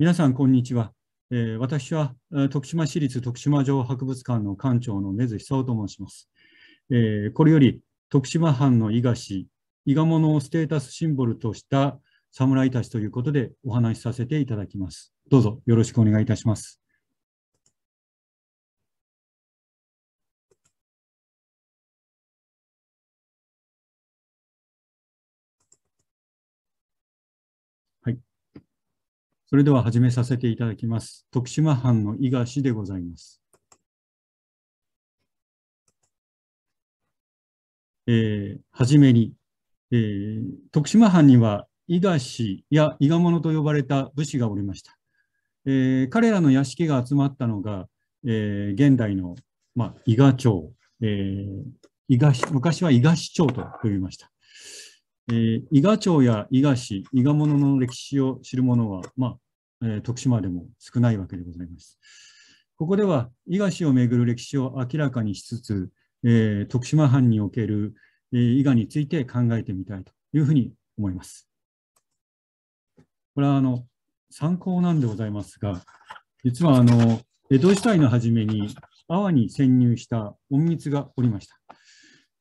皆さん、こんにちは。えー、私は徳島市立徳島城博物館の館長の根津久夫と申します。えー、これより徳島藩の伊賀市、伊賀物をステータスシンボルとした侍たちということでお話しさせていただきます。どうぞよろしくお願いいたします。それでは始めさせていただきます。徳島藩の伊賀氏でございます。えー、はじめに、えー、徳島藩には伊賀氏や伊賀者と呼ばれた武士がおりました。えー、彼らの屋敷が集まったのが、えー、現代の、まあ、伊賀町、えー、伊賀昔は伊賀市町と呼びました。えー、伊賀町や伊賀市、伊賀者の歴史を知る者は、まあ、え徳島でも少ないわけでございます。ここでは、伊賀市をめぐる歴史を明らかにしつつ、え徳島藩における、え伊賀について考えてみたいというふうに思います。これはあの参考なんでございますが、実はあの江戸時代の初めに阿波に潜入した隠密がおりました。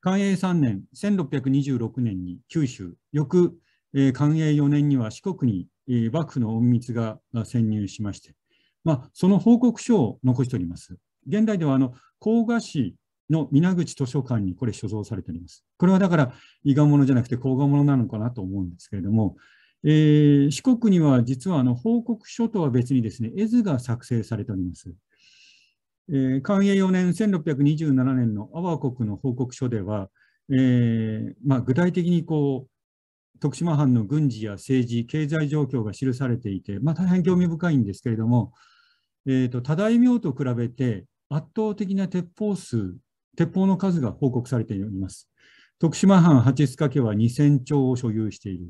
寛永3年、1626年に九州、翌、えー、寛永4年には四国にえ幕府の隠密が潜入しまして、まあ、その報告書を残しております。現代ではあの甲賀市の皆口図書館にこれ所蔵されております。これはだから伊賀物じゃなくて甲賀物なのかなと思うんですけれども、えー、四国には実はあの報告書とは別にですね、絵図が作成されております。えー、寛永4年1627年の阿波国の報告書では、えーまあ、具体的にこう徳島藩の軍事や政治、経済状況が記されていて、まあ、大変興味深いんですけれども、えーと、多大名と比べて圧倒的な鉄砲数、鉄砲の数が報告されております。徳島藩八塚家は2000丁を所有している。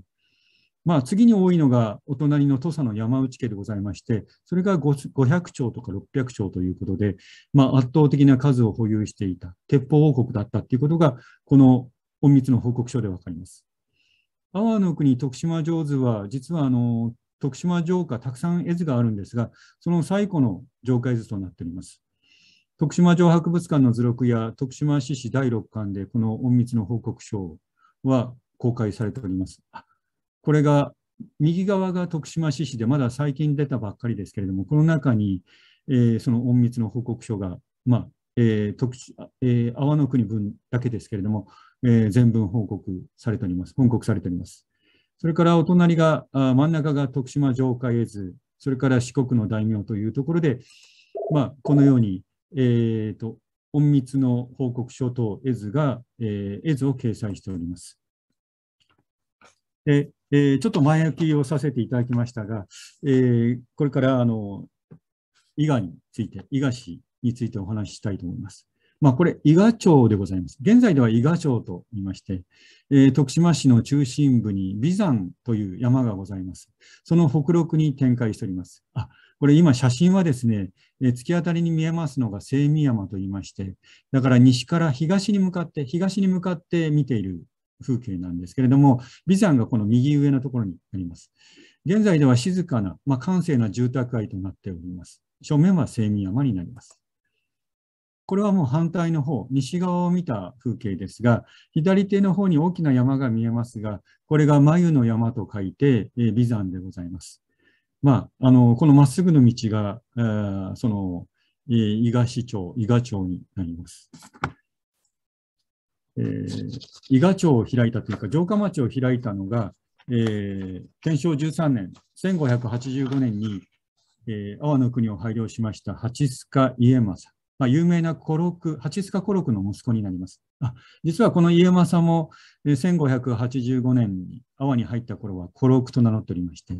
まあ、次に多いのがお隣の土佐の山内家でございまして、それが500丁とか600丁ということで、まあ、圧倒的な数を保有していた、鉄砲王国だったということが、この隠密の報告書で分かります。阿波の国徳島上図は、実はあの徳島城下、たくさん絵図があるんですが、その最古の城下絵図となっております。徳島城博物館の図録や徳島市史第6巻でこの隠密の報告書は公開されております。これが右側が徳島市史でまだ最近出たばっかりですけれども、この中に、えー、その隠密の報告書が、まあえー、えー、阿波の国分だけですけれども、えー、全文報告されております。報告されております。それからお隣が、あ真ん中が徳島城下絵図、それから四国の大名というところで、まあ、このように、えーと、隠密の報告書と絵図が、えー、絵図を掲載しております。でえー、ちょっと前置きをさせていただきましたが、えー、これからあの伊賀について、伊賀市についてお話ししたいと思います。まあ、これ、伊賀町でございます。現在では伊賀町と言いまして、えー、徳島市の中心部に美山という山がございます。その北麓に展開しております。あ、これ今写真はですね、えー、突き当たりに見えますのが清見山と言いまして、だから西から東に向かって、東に向かって見ている風景なんですけれども、美山がこの右上のところにあります。現在では静かな、まあ、閑静な住宅街となっております。正面は清見山になります。これはもう反対の方、西側を見た風景ですが、左手の方に大きな山が見えますが、これが眉の山と書いて、えー、美山でございます。まあ、あの、このまっすぐの道が、えー、その、えー、伊賀市町、伊賀町になります。えー、伊賀町を開いたというか、城下町を開いたのが、えー、天正13年、1585年に、えー、阿波の国を拝領しました八須賀家政。まあ、有名な古六、八塚古六の息子になります。あ実はこの家政も1585年に阿波に入った頃は古六と名乗っておりまして、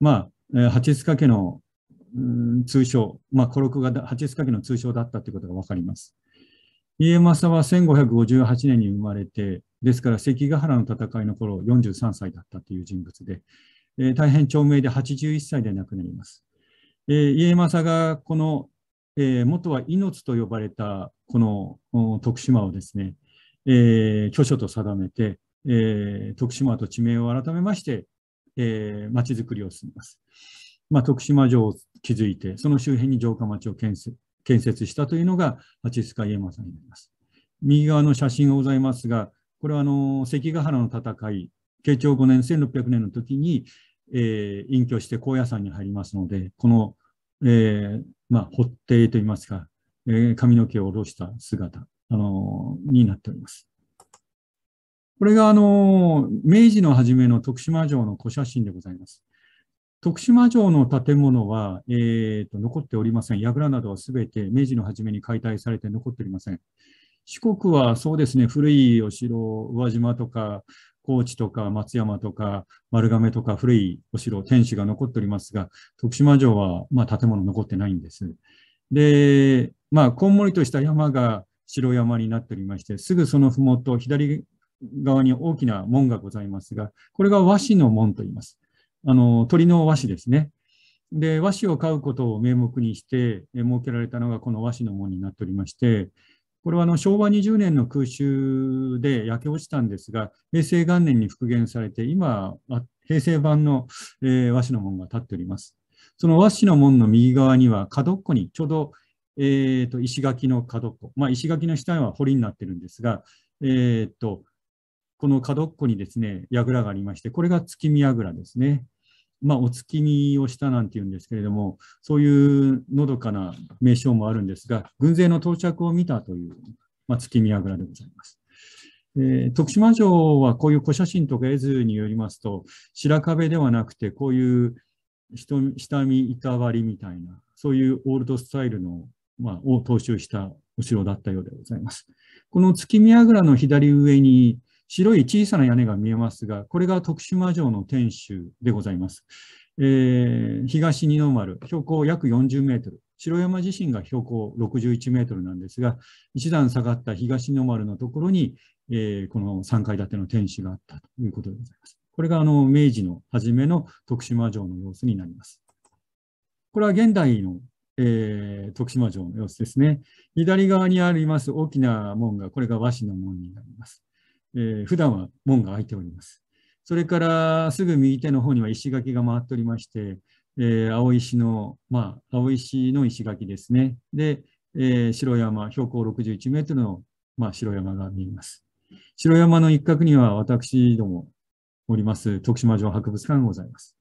まあ、八塚家の通称、まあ、古禄が八塚家の通称だったということがわかります。家政は1558年に生まれて、ですから関ヶ原の戦いの頃43歳だったという人物で、えー、大変長命で81歳で亡くなります。えー、家政がこのえー、元は命と呼ばれたこの徳島をですね、えー、著書と定めて、えー、徳島と地名を改めまして、えー、町づくりを進めます。まあ、徳島城を築いて、その周辺に城下町を建設建設したというのが、八塚家政になります。右側の写真がございますが、これはあの関ヶ原の戦い、慶長5年、1600年の時に、えー、隠居して高野山に入りますので、この、えー、まあ、発定といいますか、えー、髪の毛を下ろした姿、あのー、になっております。これが、あのー、明治の初めの徳島城の古写真でございます。徳島城の建物は、えーと残っておりません。櫓などはすべて明治の初めに解体されて残っておりません。四国はそうですね、古いお城、宇和島とか、高知とか松山とか丸亀とか古いお城、天守が残っておりますが、徳島城はま建物残ってないんです。で、まあ、こんもりとした山が城山になっておりまして、すぐその麓、左側に大きな門がございますが、これが和紙の門と言います。あの、鳥の和紙ですね。で、和紙を買うことを名目にして設けられたのがこの和紙の門になっておりまして、これはあの昭和20年の空襲で焼け落ちたんですが、平成元年に復元されて、今、平成版の、えー、和紙の門が建っております。その和紙の門の右側には角っこにちょうど、えー、と石垣の角っこ、まあ、石垣の下は堀になってるんですが、えー、とこの角っこにですね櫓がありまして、これが月見櫓ですね。まあ、お月見をしたなんていうんですけれども、そういうのどかな名称もあるんですが、軍勢の到着を見たという、まあ、月見櫓でございます。えー、徳島城はこういう古写真とか絵図によりますと、白壁ではなくて、こういう下見いかわりみたいな、そういうオールドスタイルの、まあ、を踏襲したお城だったようでございます。この月見櫓の左上に、白い小さな屋根が見えますが、これが徳島城の天守でございます。えー、東二の丸、標高約40メートル。城山自身が標高61メートルなんですが、一段下がった東二の丸のところに、えー、この3階建ての天守があったということでございます。これがあの明治の初めの徳島城の様子になります。これは現代のえー、徳島城の様子ですね。左側にあります大きな門が、これが和紙の門になります。えー、普段は門が開いております。それからすぐ右手の方には石垣が回っておりまして、えー、青石の、まあ、青石の石垣ですね。で、えー、白山、標高61メートルの、まあ、白山が見えます。白山の一角には私どもおります徳島城博物館がございます。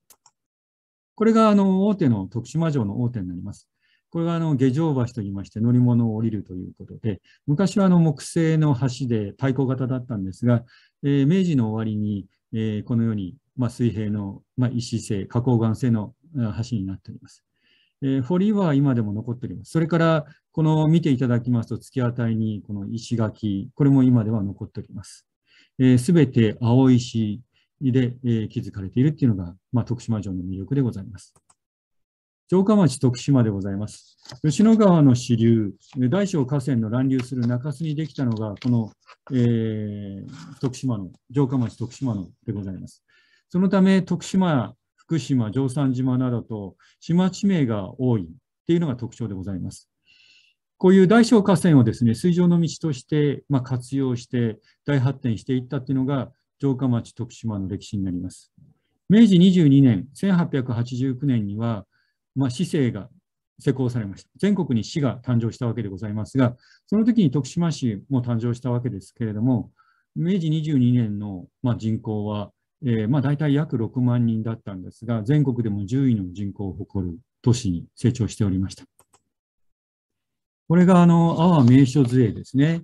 これがあの大手の徳島城の大手になります。これがあの下城橋といいまして乗り物を降りるということで、昔はあの木製の橋で太鼓型だったんですが、えー、明治の終わりに、えー、このように、まあ、水平の、まあ、石製、花崗岩製の橋になっております。えー、堀は今でも残っております。それから、この見ていただきますと、突き当たりにこの石垣、これも今では残っております。す、えー、べ、て青石で、えー、築かれているっていうのが、まあ、徳島城の魅力でございます。城下町徳島でございます。吉野川の支流、大小河川の乱流する中州にできたのが、この、えー、徳島の、城下町徳島のでございます。そのため、徳島、福島、城山島などと島地名が多いっていうのが特徴でございます。こういう大小河川をですね、水上の道として、まあ、活用して大発展していったっていうのが、城下町徳島の歴史になります。明治22年、1889年には、まあ、市政が施行されました。全国に市が誕生したわけでございますが、その時に徳島市も誕生したわけですけれども、明治22年の、まあ、人口は、えーまあ、大体約6万人だったんですが、全国でも10位の人口を誇る都市に成長しておりました。これがあの阿波名所図絵ですね。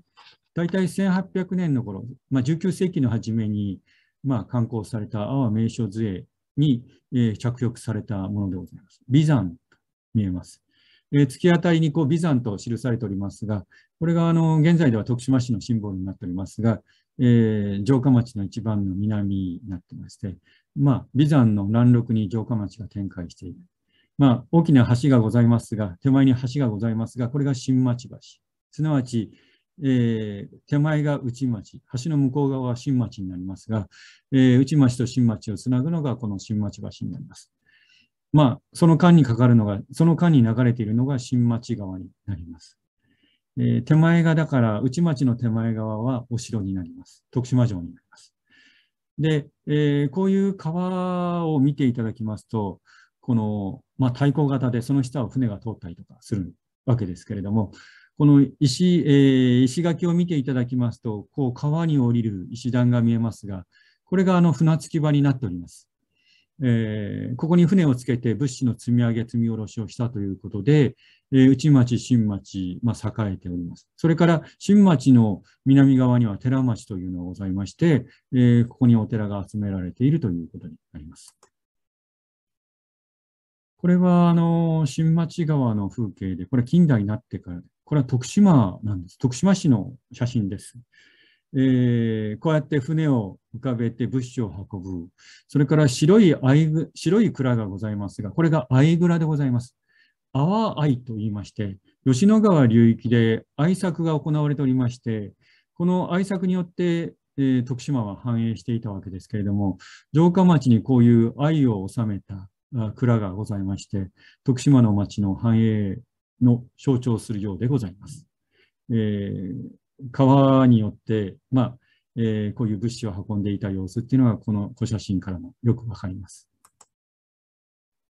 大体1800年の頃、まあ、19世紀の初めに、まあ、刊行された阿波名所図絵に、え着色されたものでございます。美山見えます。えー、月当たりにこうザ山と記されておりますが、これがあの現在では徳島市のシンボルになっておりますが、えー、城下町の一番の南になってまして、まあ、ザ山の南麓に城下町が展開している。まあ、大きな橋がございますが、手前に橋がございますが、これが新町橋。すなわち、えー、手前が内町、橋の向こう側は新町になりますが、えー、内町と新町をつなぐのがこの新町橋になります。まあ、その間にかかるのが、その間に流れているのが新町川になります。えー、手前がだから、内町の手前側はお城になります。徳島城になります。で、えー、こういう川を見ていただきますと、この、まあ、対向型でその下を船が通ったりとかするわけですけれども、この石、えー、石垣を見ていただきますと、こう川に降りる石段が見えますが、これがあの船着き場になっております。えー、ここに船をつけて物資の積み上げ、積み下ろしをしたということで、えー、内町、新町、まあ、栄えております。それから新町の南側には寺町というのがございまして、えー、ここにお寺が集められているということになります。これはあの新町川の風景で、これ近代になってからこれは徳島なんです。徳島市の写真です。えー、こうやって船を浮かべて物資を運ぶ。それから白い白い蔵がございますが、これが藍蔵でございます。阿波藍と言いまして、吉野川流域で愛作が行われておりまして、この愛作によって、えー、徳島は繁栄していたわけですけれども、城下町にこういう愛を収めた蔵がございまして、徳島の町の繁栄の象徴するようでございます。えー、川によって、まあ、えー、こういう物資を運んでいた様子っていうのは、この小写真からもよくわかります。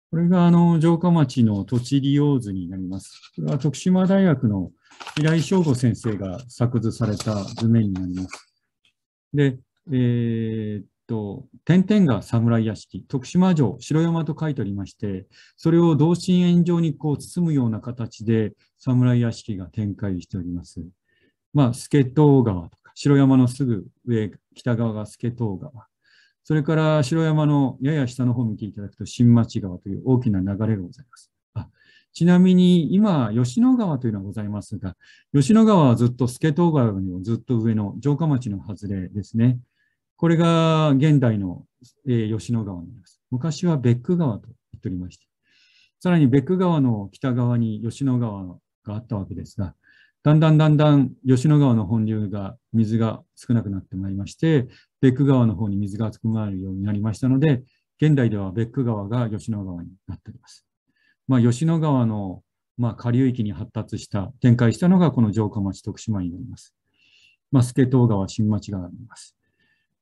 これがあの城下町の土地利用図になります。これは徳島大学の平井翔吾先生が作図された図面になります。で、えー、と、点々が侍屋敷、徳島城、城山と書いておりまして、それを同心円状にこう包むような形で侍屋敷が展開しております。まあ、助藤川とか、城山のすぐ上、北側が助藤川。それから城山のやや下の方を見ていただくと、新町川という大きな流れがございます。あちなみに今、吉野川というのがございますが、吉野川はずっと助藤川よりもずっと上の城下町の外れですね。これが現代の、え吉野川になります。昔はベック川と言っておりまして、さらにベック川の北側に吉野川があったわけですが、だんだんだんだん吉野川の本流が水が少なくなってまいりまして、ベック川の方に水が集まるようになりましたので、現代ではベック川が吉野川になっております。まあ、吉野川の、まあ、下流域に発達した、展開したのがこの城下町徳島になります。まあ、助藤川、新町川あります。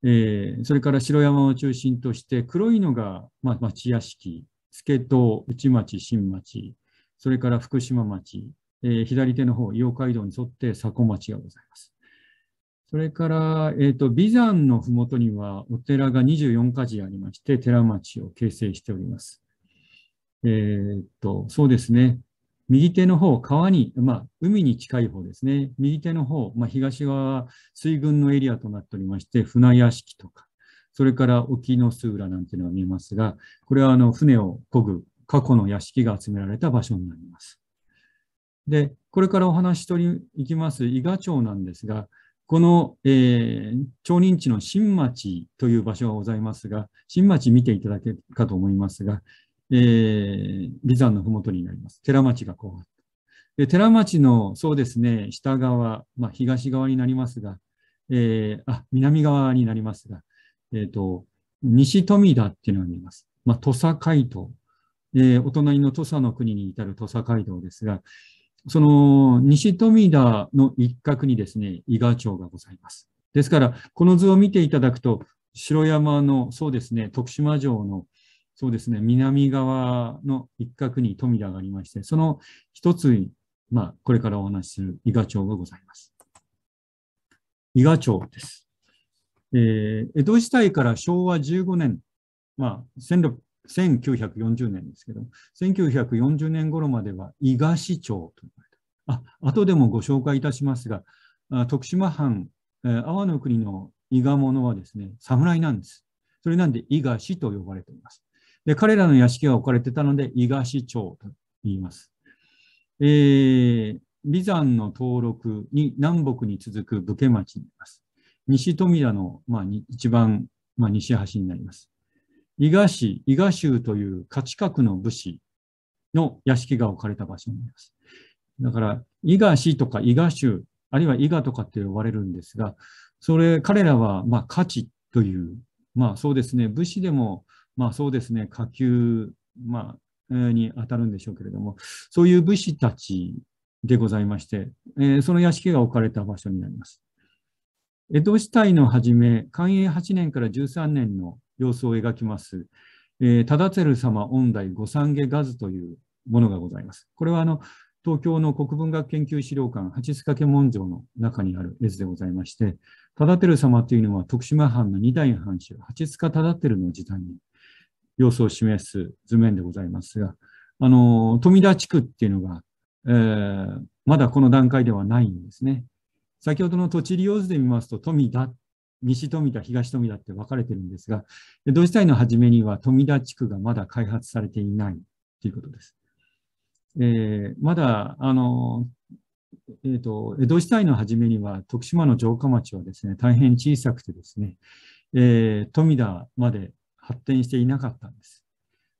えー、それから城山を中心として黒いのが、まあ、町屋敷、助島、内町、新町、それから福島町、えー、左手の方、伊予街道に沿って佐古町がございます。それから、えーと、と美山の麓にはお寺が24か寺ありまして、寺町を形成しております。えー、っと、そうですね。右手の方、川に、まあ、海に近い方ですね。右手の方、まあ、東側、は水軍のエリアとなっておりまして、船屋敷とか、それから沖の巣浦なんていうのが見えますが、これはあの船を漕ぐ過去の屋敷が集められた場所になります。で、これからお話ししていきます伊賀町なんですが、この、えー、町人地の新町という場所がございますが、新町見ていただけるかと思いますが、えー、美山のふもとになります。寺町がこうあった。寺町の、そうですね、下側、まあ、東側になりますが、えー、あ、南側になりますが、えっ、ー、と、西富田っていうのが見えます。まあ、土佐街道。えー、お隣の土佐の国に至る土佐街道ですが、その西富田の一角にですね、伊賀町がございます。ですから、この図を見ていただくと、城山の、そうですね、徳島城のそうですね、南側の一角に富田がありまして、その一つに、まあ、これからお話しする伊賀町がございます。伊賀町です。えー、江戸時代から昭和15年、まあ、1940年ですけど、1940年頃までは伊賀市町とあ後でもご紹介いたしますが、徳島藩、えー、阿波の国の伊賀者はですね、侍なんです。それなんで伊賀市と呼ばれています。で、彼らの屋敷が置かれてたので、伊賀市町と言います。えー、美山の登録に南北に続く武家町になります。西富田の、まあ、一番、まあ、西端になります。伊賀市、伊賀州という価値格の武士の屋敷が置かれた場所になります。だから、伊賀市とか伊賀州、あるいは伊賀とかって呼ばれるんですが、それ、彼らは、まあ、価値という、まあそうですね、武士でもまあそうですね、火球、まあ、に当たるんでしょうけれども、そういう武士たちでございまして、えー、その屋敷が置かれた場所になります。江戸時代の初め、寛永8年から13年の様子を描きます、えー、忠照様御代御三家画図というものがございます。これはあの東京の国文学研究資料館八塚家門城の中にある絵図でございまして、忠輝様というのは徳島藩の二代藩主、八塚忠輝の時代に様子を示す図面でございますが、あの、富田地区っていうのが、えー、まだこの段階ではないんですね。先ほどの土地利用図で見ますと、富田、西富田、東富田って分かれてるんですが、戸時代の初めには富田地区がまだ開発されていないということです。えー、まだ、あの、えーと、と江戸時代の初めには徳島の城下町はですね大変小さくてですね、えー、富田まで発展していなかったんです。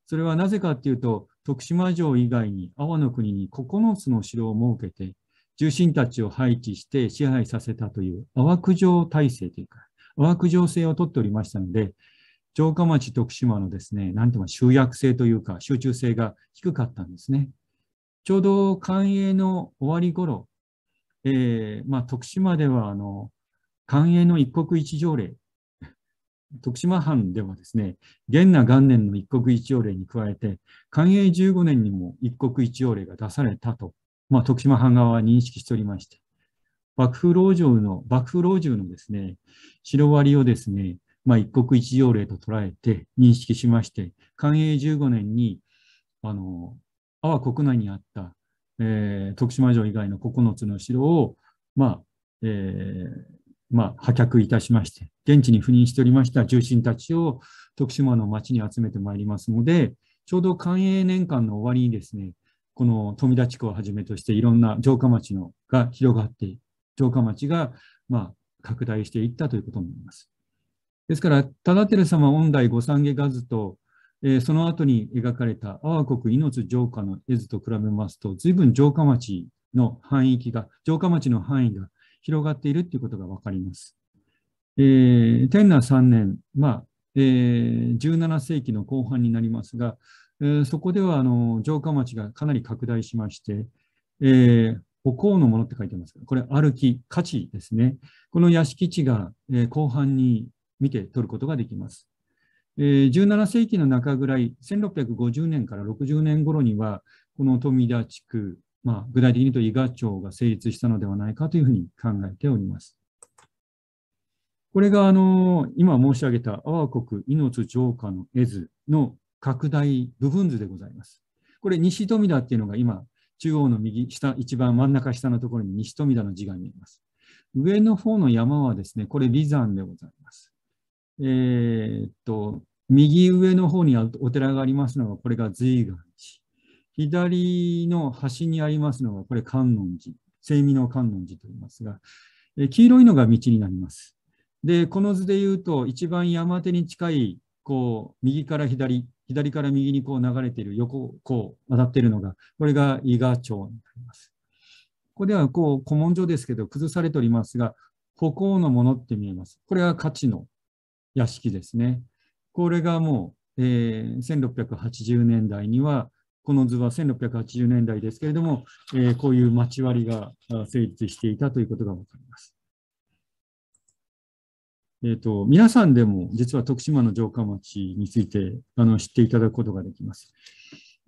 それはなぜかっていうと、徳島城以外に阿波の国に9つの城を設けて、重臣たちを配置して支配させたという阿波九条体制というか、阿波九条制をとっておりましたので、城下町徳島のですね、なんていうか集約性というか集中性が低かったんですね。ちょうど寛永の終わり頃、えーまあ、徳島ではあの寛永の一国一条例徳島藩ではですね、元那元年の一国一要令に加えて、寛永15年にも一国一要令が出されたと、まあ、徳島藩側は認識しておりまして、幕府老中の、幕府老中のですね、白割をですね、まあ、一国一要令と捉えて認識しまして、寛永15年に、あの、阿波国内にあった、えー、徳島城以外の9つの城を、まあ、えー、まあ、破却いたしまして、現地に赴任しておりました重臣たちを徳島の町に集めてまいりますので、ちょうど寛永年間の終わりにですね、この富田地区をはじめとしていろんな城下町のが広がって、城下町がま拡大していったということになります。ですから、忠輝様御代御三家画図と、えー、その後に描かれた阿波国命城下の絵図と比べますと、随分城下町の範囲が、城下町の範囲が広がっているということがわかります。えー、天南3年、まあえー、17世紀の後半になりますが、えー、そこではあの城下町がかなり拡大しまして、えー、歩行のものって書いてますこれ歩き、価値ですね。この屋敷地が、えー、後半に見て取ることができます。えー、17世紀の中ぐらい、1650年から60年頃には、この富田地区、まあ、具体的に言うと伊賀町が成立したのではないかというふうに考えております。これがあの今申し上げた阿波国命浄化の絵図の拡大部分図でございます。これ西富田っていうのが今中央の右下一番真ん中下のところに西富田の字が見えます。上の方の山はですね、これ眉山でございます。えー、っと、右上の方にお寺がありますのが、これが瑞岩寺。左の端にありますのが、これ観音寺、聖美の観音寺と言いますが、え黄色いのが道になります。で、この図で言うと、一番山手に近い、こう、右から左、左から右にこう流れている、横、こう、当たっているのが、これが伊賀町になります。ここでは、こう、古文書ですけど、崩されておりますが、歩行のものって見えます。これは価値の屋敷ですね。これがもう、えー、1680年代には、この図は1680年代ですけれども、えー、こういう町割りが成立していたということがわかります。えーと、皆さんでも実は徳島の城下町についてあの知っていただくことができます。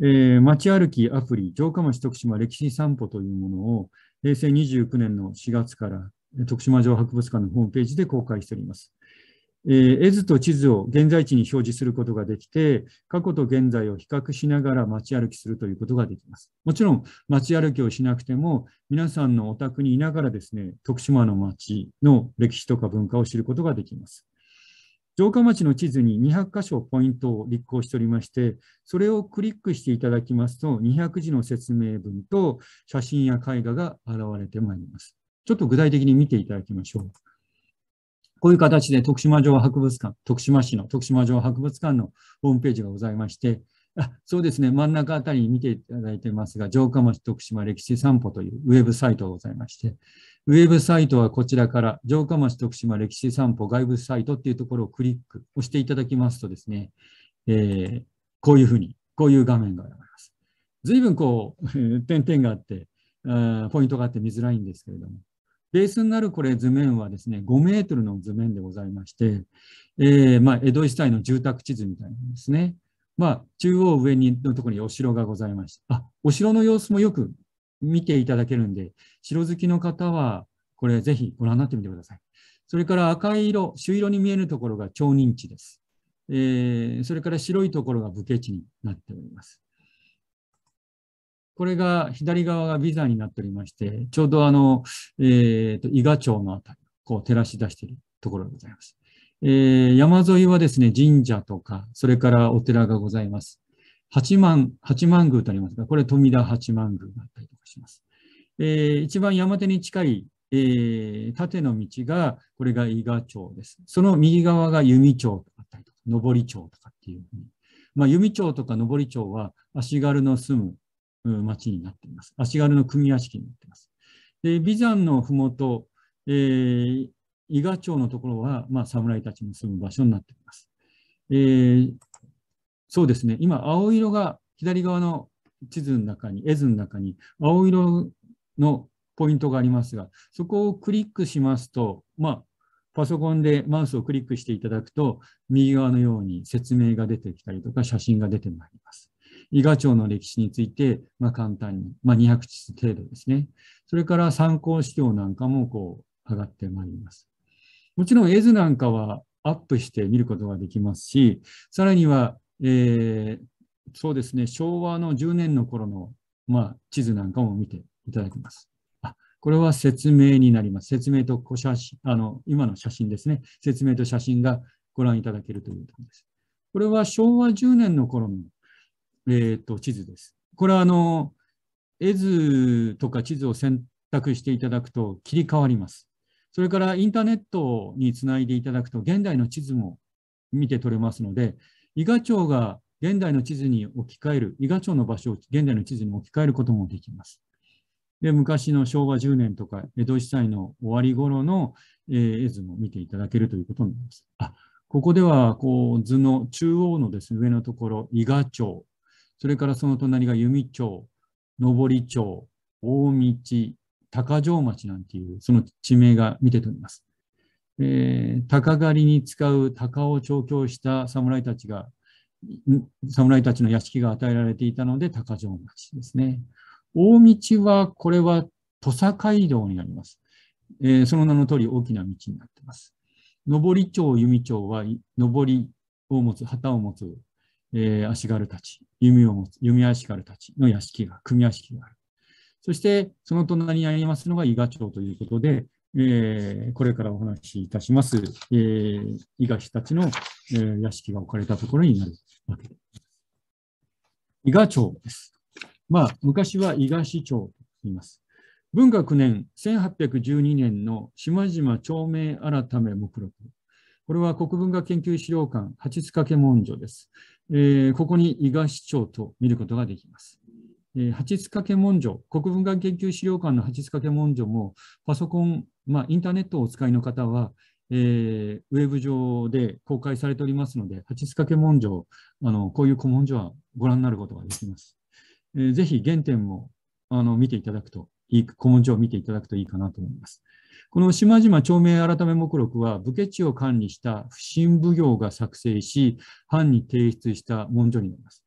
えー、街歩きアプリ城下町徳島歴史散歩というものを平成29年の4月から徳島城博物館のホームページで公開しております。えー、絵図と地図を現在地に表示することができて、過去と現在を比較しながら街歩きするということができます。もちろん街歩きをしなくても、皆さんのお宅にいながらですね、徳島の街の歴史とか文化を知ることができます。城下町の地図に200箇所ポイントを立補しておりまして、それをクリックしていただきますと、200字の説明文と写真や絵画が現れてまいります。ちょっと具体的に見ていただきましょう。こういう形で徳島城博物館、徳島市の徳島城博物館のホームページがございまして、あそうですね、真ん中あたりに見ていただいてますが、城下町徳島歴史散歩というウェブサイトがございまして、ウェブサイトはこちらから、城下町徳島歴史散歩外部サイトっていうところをクリック押していただきますとですね、えー、こういうふうに、こういう画面が現います。随分こう、点々があって、あポイントがあって見づらいんですけれども、ベースになるこれ図面はですね、5メートルの図面でございまして、えー、まあ、江戸時代の住宅地図みたいなんですね。まあ、中央上にのところにお城がございまして、あ、お城の様子もよく見ていただけるんで、城好きの方は、これぜひご覧になってみてください。それから赤い色、朱色に見えるところが町人地です。えー、それから白いところが武家地になっております。これが左側がビザになっておりまして、ちょうどあの、えっ、ー、と、伊賀町のあたり、こう照らし出しているところでございます。えー、山沿いはですね、神社とか、それからお寺がございます。八幡、八幡宮とありますが、これ富田八幡宮があったりとかします。えー、一番山手に近い、えー、縦の道が、これが伊賀町です。その右側が弓町だったりとか、上り町とかっていうふうに。まあ、弓町とか上り町は足軽の住む町になっています。足軽の組屋敷になっています。で、眉山のふもと、えー、伊賀町のところは、まあ、侍たちの住む場所になっています。えー、そうですね、今、青色が左側の地図の中に、絵図の中に、青色のポイントがありますが、そこをクリックしますと、まあ、パソコンでマウスをクリックしていただくと、右側のように説明が出てきたりとか、写真が出てまいります。伊賀町の歴史について、まあ、簡単に、まあ、200地程度ですね。それから参考資料なんかもこう上がってまいります。もちろん絵図なんかはアップして見ることができますし、さらには、えー、そうですね、昭和の10年の頃の、まあ、地図なんかも見ていただきます。あこれは説明になります。説明と小写真あの、今の写真ですね。説明と写真がご覧いただけるということです。これは昭和10年の頃のえーと、地図です。これはあの絵図とか地図を選択していただくと切り替わります。それからインターネットにつないでいただくと現代の地図も見て取れますので、伊賀町が現代の地図に置き換える、伊賀町の場所を現代の地図に置き換えることもできます。で昔の昭和10年とか江戸時代の終わり頃の、えー、絵図も見ていただけるということになります。あここではこう図の中央のです、ね、上のところ、伊賀町それからその隣が弓町、上り町、大道、高城町なんていうその地名が見て取ります。えー、鷹狩りに使う鷹を調教した侍たちが、侍たちの屋敷が与えられていたので鷹城町ですね。大道は、これは土佐街道になります。えー、その名の通り大きな道になっています。上り町、弓町は、上りを持つ、旗を持つえー、足軽たち、弓を持つ、弓足軽たちの屋敷が、組屋敷がある。そして、その隣にありますのが伊賀町ということで、えー、これからお話しいたします、えー、伊賀氏たちの、えー、屋敷が置かれたところになるわけです。伊賀町です。まあ、昔は伊賀市町と言います。文化9年、1812年の島々町名改め目録。これは国文化研究資料館、八塚家文書です。えー、ここに伊賀市長と見ることができます。えー、八塚家文書、国文学研究資料館の八塚家文書も、パソコン、まあ、インターネットをお使いの方は、えー、ウェブ上で公開されておりますので、八塚家文書、あのこういう古文書はご覧になることができます。えー、ぜひ原点もあの見ていただくといい、古文書を見ていただくといいかなと思います。この島々町名改め目録は、武家地を管理した不審奉行が作成し、藩に提出した文書になります。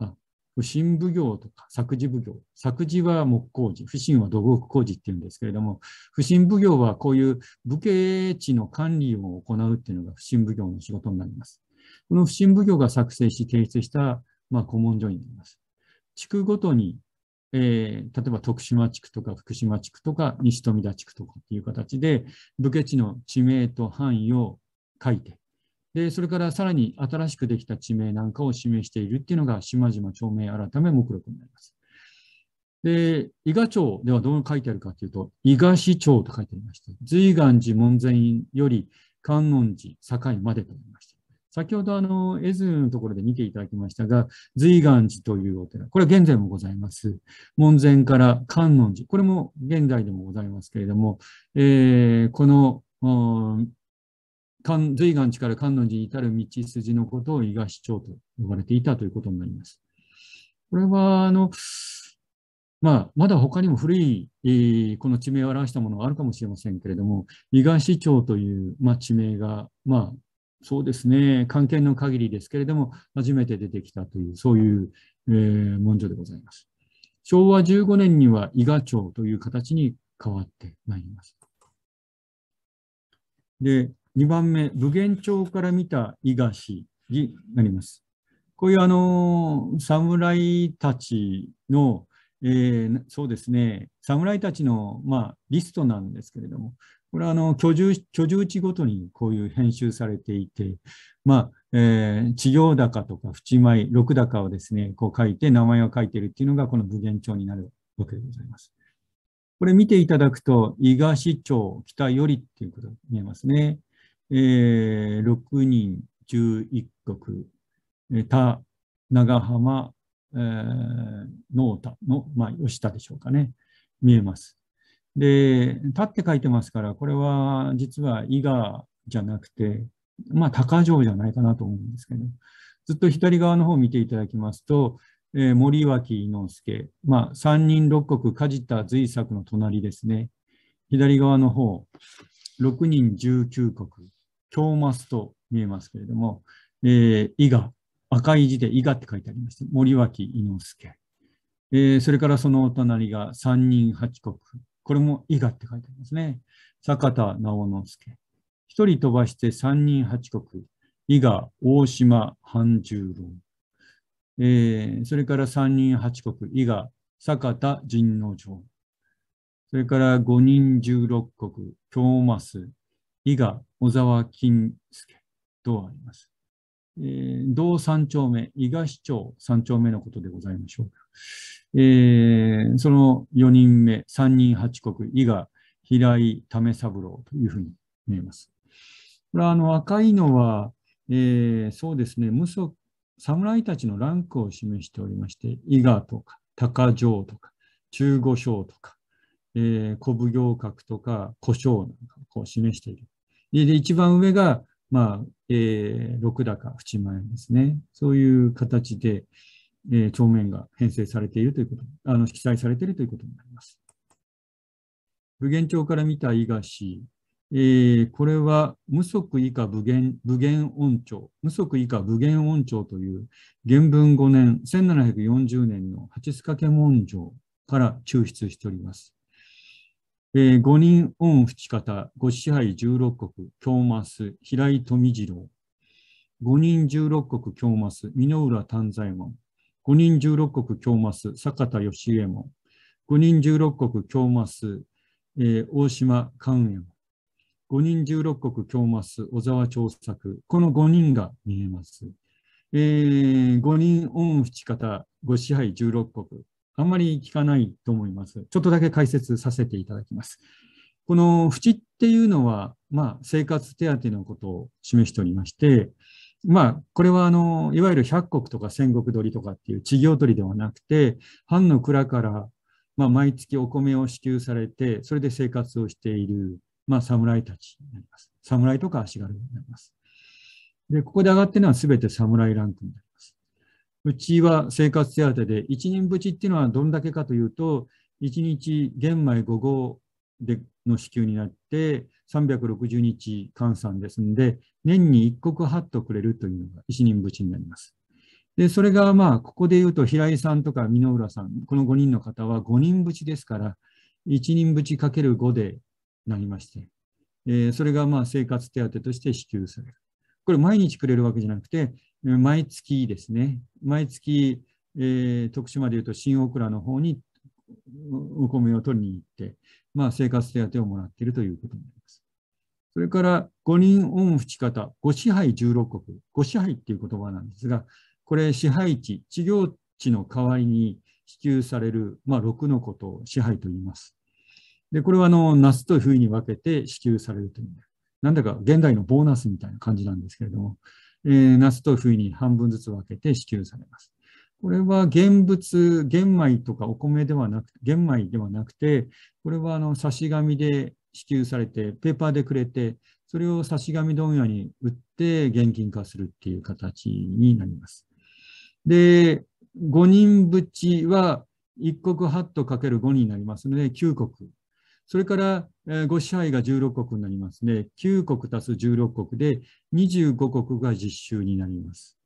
あ不審奉行とか作事奉行。作事は木工事、不審は土木工事っていうんですけれども、不審奉行はこういう武家地の管理を行うっていうのが不審奉行の仕事になります。この不審奉行が作成し提出した、まあ、古文書になります。地区ごとにえー、例えば徳島地区とか福島地区とか西富田地区とかっていう形で、武家地の地名と範囲を書いて、で、それからさらに新しくできた地名なんかを示しているっていうのが、島々町名改め目録になります。で、伊賀町ではどう書いてあるかというと、伊賀市町と書いてありまして、瑞岩寺門前院より観音寺境までと言いました。先ほどあの、絵図のところで見ていただきましたが、随岩寺というお寺、これは現在もございます。門前から観音寺、これも現在でもございますけれども、えー、この、随岩寺から観音寺に至る道筋のことを伊賀市長と呼ばれていたということになります。これは、あの、まあ、まだ他にも古い、えー、この地名を表したものがあるかもしれませんけれども、伊賀市長という、まあ、地名が、まあ、そうですね、関係の限りですけれども、初めて出てきたという、そういう、えー、文書でございます。昭和15年には伊賀町という形に変わってまいります。で、2番目、武元町から見た伊賀市になります。こういうあの侍たちの、えー、そうですね、侍たちの、まあ、リストなんですけれども、これはあの居住居住地ごとにこういう編集されていて、まあえー、地行高とか淵米、六高をですね、こう書いて名前を書いてるっていうのがこの武元町になるわけでございます。これ見ていただくと、伊賀市長、北よりっていうことが見えますね。えー、6人11国、田、長浜、えー、農田の、まあ、吉田でしょうかね、見えます。で、立って書いてますから、これは実は伊賀じゃなくて、まあ、高城じゃないかなと思うんですけど、ずっと左側の方を見ていただきますと、えー、森脇伊之助、まあ、三人六国梶田随作の隣ですね、左側の方、6人19国、京マスと見えますけれども、えー、伊賀、赤い字で伊賀って書いてありました。森脇伊之助、えー、それからそのお隣が3人8国、これも伊賀って書いてありますね。坂田直之助。一人飛ばして三人八国。伊賀、大島、半十郎。えー、それから三人八国。伊賀、坂田、神之丞。それから五人十六国。京増、伊賀、小沢金助とあります。えー、同三丁目、伊賀市長三丁目のことでございましょう。えー、その4人目、3人八国、伊賀、平井為三郎というふうに見えます。これはあの赤いのは、えー、そうですね、無侍たちのランクを示しておりまして、伊賀とか、高城とか、中五将とか、えー、古武行閣とか、古将なんかを示している。で、で一番上が、まあ、えー、六高、淵前ですね。そういう形で、え帳面が編成されているということ、あの、記載されているということになります。武元帳から見た伊賀氏、えー、これは無足以下武元武元音帳、無足以下武元音帳という原文5年、1740年の八須掛文書から抽出しております。えー、人恩淵方、五支配十六国、京増、平井富次郎、五人十六国京増、箕浦丹左衛門、五人十六国京マス、坂田義右衛門。五人十六国京マス、えー、大島勘右衛門。五人十六国京マス、小沢長作。この五人が見えます。えー、五人恩淵方、ご支配十六国。あんまり聞かないと思います。ちょっとだけ解説させていただきます。この淵っていうのは、まあ、生活手当のことを示しておりまして、まあ、これはあの、いわゆる百国とか千国鳥とかっていう稚魚鳥ではなくて、藩の蔵から、まあ、毎月お米を支給されて、それで生活をしている、まあ、侍たちになります。侍とか足軽になります。で、ここで上がってるのは全て侍ランクになります。うちは生活手当で、一人ぶちっていうのはどんだけかというと、一日玄米5合での支給になって、360日換算ですので、年に一刻8とくれるというのが一人ちになります。で、それがまあ、ここで言うと平井さんとか美浦さん、この5人の方は5人ちですから、一人淵かける5でなりまして、えー、それがまあ生活手当として支給される。これ毎日くれるわけじゃなくて、毎月ですね、毎月、えー、徳島でいうと新大倉の方にお米を取りに行って、まあ、生活手当をもらっているということになります。それから、5人恩淵方、5支配16国、5支配っていう言葉なんですが、これ、支配地、地業地の代わりに支給される、まあ、6のことを支配と言います。で、これは、あの、夏と冬に分けて支給されるという、なんだか現代のボーナスみたいな感じなんですけれども、えー、夏と冬に半分ずつ分けて支給されます。これは現物、玄米とかお米ではなく、玄米ではなくて、これはあの差し紙で支給されて、ペーパーでくれて、それを差し紙問屋に売って現金化するっていう形になります。で、5人ぶちは1国8とかける5になりますので、9国。それから、えご支配が16国になりますね。9国足す16国で25国が実習になります。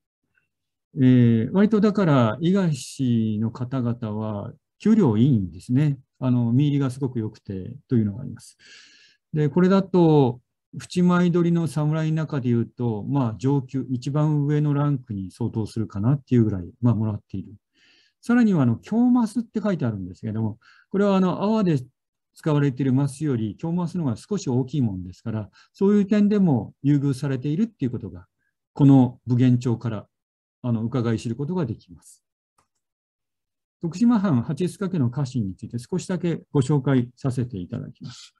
えー、割とだから、伊賀市の方々は、給料いいんですね。あの、身入りがすごく良くて、というのがあります。で、これだと、淵前鳥の侍の中で言うと、まあ、上級、一番上のランクに相当するかなっていうぐらい、まあ、もらっている。さらには、あの、京マスって書いてあるんですけども、これは、あの、泡で使われているマスより、京マスの方が少し大きいもんですから、そういう点でも優遇されているっていうことが、この武元町からあの伺い知ることができます。徳島藩八須家の家臣について少しだけご紹介させていただきます。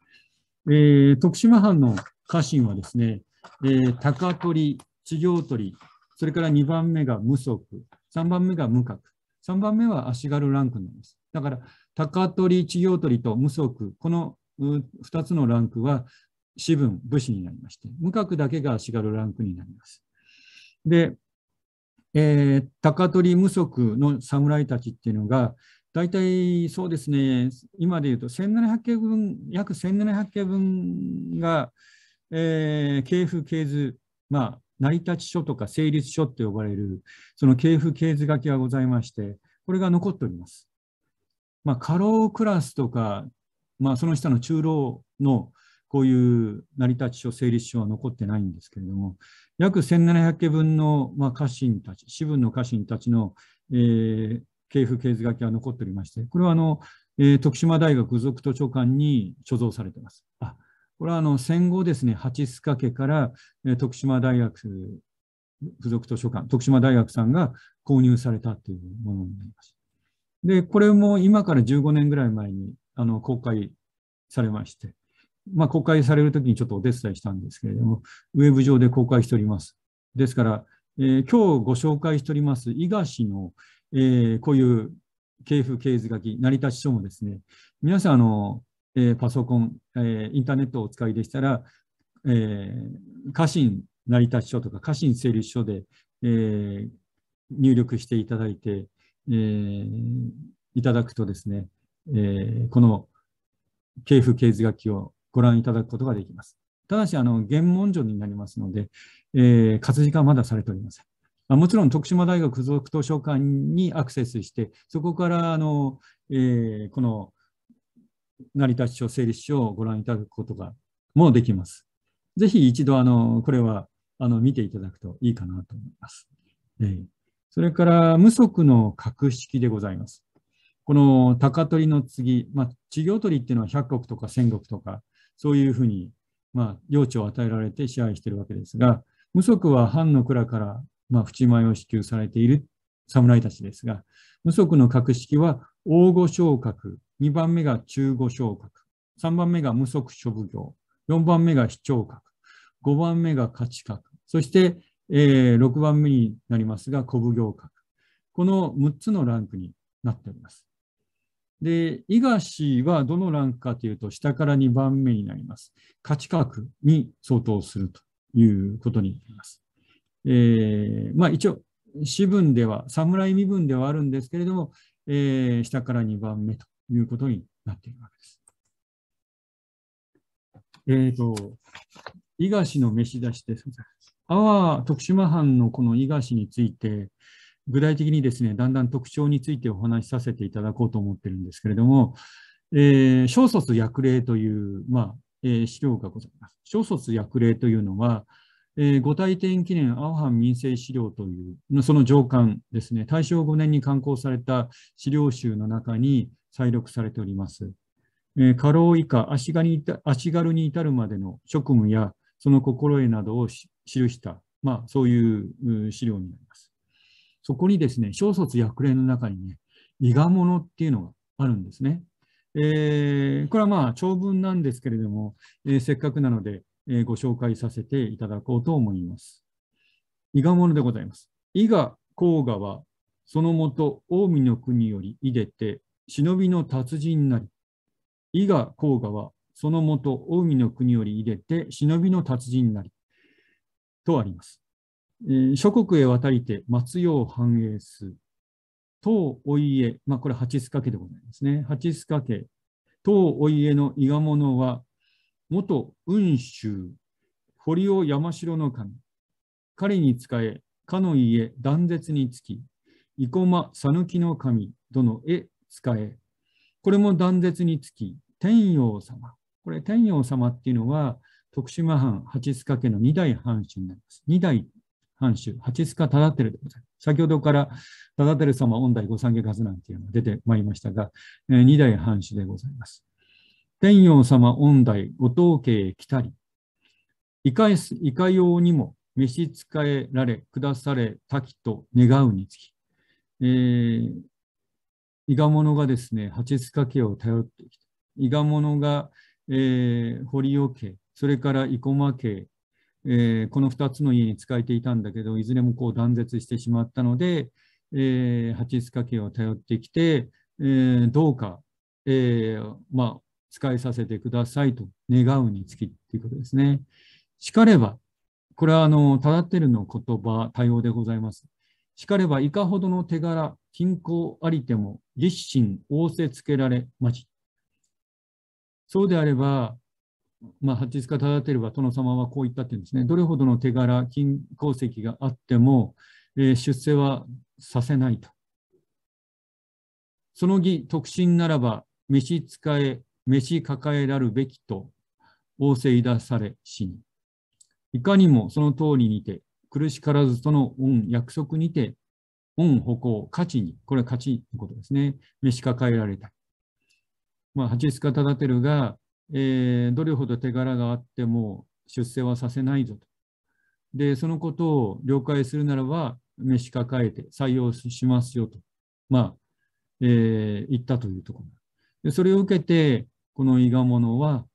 えー、徳島藩の家臣はですね、えー、高取、地上取、それから2番目が無足、3番目が無角、3番目は足軽ランクになります。だから、高取、地上取と無足、この2つのランクは私分、武士になりまして、無角だけが足軽ランクになります。で、えー、高取無職の侍たちっていうのが、大体そうですね、今でいうと1700件分、約1700件分が、えー、系譜系図、まあ、成り立ち書とか成立書って呼ばれる、その系譜系図書きがございまして、これが残っております。まあ、過労クラスとか、まあ、その下の中老のこういう成り立ち書、成立書は残ってないんですけれども、約1700家分の、まあ、家臣たち、私分の家臣たちの、えー、系譜、系図書きは残っておりまして、これはあの、えー、徳島大学属図書館に貯蔵されています。あこれはあの戦後ですね、八須賀家から、えー、徳島大学付属図書館、徳島大学さんが購入されたというものになります。で、これも今から15年ぐらい前にあの公開されまして、まあ、公開されるときにちょっとお手伝いしたんですけれども、ウェブ上で公開しております。ですから、えー、今日ご紹介しております、伊賀市の、えー、こういう系譜系図書き、成り立ち書もですね、皆さん、あの、えー、パソコン、えー、インターネットをお使いでしたら、えー、家臣成り立ち書とか家臣成立書で、えー、入力していただいて、えー、いただくとですね、えー、この系譜系図書きをご覧いただくことができます。ただし、あの、原文書になりますので、えー、活字化はまだされておりません。もちろん徳島大学附属図書館にアクセスして、そこからあの、えー、この成田市書整理書をご覧いただくことがもできます。ぜひ一度あのこれはあの見ていただくといいかなと思います。えー、それから無足の格式でございます。この高取の次、まあ、稚魚取っていうのは100石とか1000石とかそういうふうに、まあ、領地を与えられて支配しているわけですが、無足は藩の蔵から、まあ、淵米を支給されている侍たちですが、無足の格式は大御昇格、2番目が中御昇格、3番目が無足諸奉行、4番目が市長格、5番目が価値格、そして、えー、6番目になりますが、古奉行格。この6つのランクになっております。で、氏はどのランクかというと、下から2番目になります。価値格に相当するということになります。えー、まあ一応、私文では、侍身分ではあるんですけれども、えー、下から2番目ということになっているわけです。えっ、ー、と、伊賀市の召し出しです。阿波徳島藩のこの伊賀市について、具体的にですね、だんだん特徴についてお話しさせていただこうと思ってるんですけれども、えー、小卒薬例という、まあえー、資料がございます。小卒薬例というのは、えー、五大典記念アオハン民生資料という、その上巻ですね、大正5年に刊行された資料集の中に再録されております。えー、過労以下足軽に至るまでの職務やその心得などを記した、まあ、そういう資料になります。そこにですね、小卒薬連の中にね、伊賀物っていうのがあるんですね。えー、これはまあ長文なんですけれども、えー、せっかくなので、えー、ご紹介させていただこうと思います。伊賀物でございます。伊賀甲賀は、そのもと近江の国よりいでて、忍びの達人なり。伊賀甲賀は、そのもと近江の国よりいでて、忍びの達人なり。とあります。えー、諸国へ渡りて松を繁栄す。当お家、まあ、これ八須賀家でございますね。八須賀家、当お家の伊賀者は、元雲州、堀尾山城の神。彼に仕え、かの家断絶につき、生駒讃岐の神殿へ仕え、これも断絶につき、天陽様。これ天陽様っていうのは、徳島藩八賀家の2代藩主になります。二代藩主、八須賀忠輝でございます。先ほどから忠輝様御代御三家数なんていうのが出てまいりましたが、え二代藩主でございます。天陽様御代御当家へ来たり、いかいかようにも召し使えられ、下されたきと願うにつき、えー、伊賀者がですね、八須賀家を頼ってきた。伊賀者が、えー、堀尾家、それから生駒家、えー、この2つの家に使えていたんだけど、いずれもこう断絶してしまったので、えー、蜂須賀家を頼ってきて、えー、どうか、えー、まあ、使いさせてくださいと願うにつきということですね。しかれば、これはあの、ただてるの言葉、対応でございます。しかれば、いかほどの手柄、均衡ありても、立身仰せつけられまち。そうであれば、まあ、八塚忠れは殿様はこう言ったっていうんですね、どれほどの手柄、金鉱石があっても、えー、出世はさせないと。その儀、特進ならば、召使え、召抱えらるべきと仰せいだされ死に。いかにもその通りにて、苦しからずとの恩約束にて、恩歩行、価値に、これは価値のことですね、召し抱えられた。まあ、八塚忠るがえー、どれほど手柄があっても出世はさせないぞと。で、そのことを了解するならば、召し抱えて採用しますよと、まあ、えー、言ったというところで。それを受けて、この伊賀者は、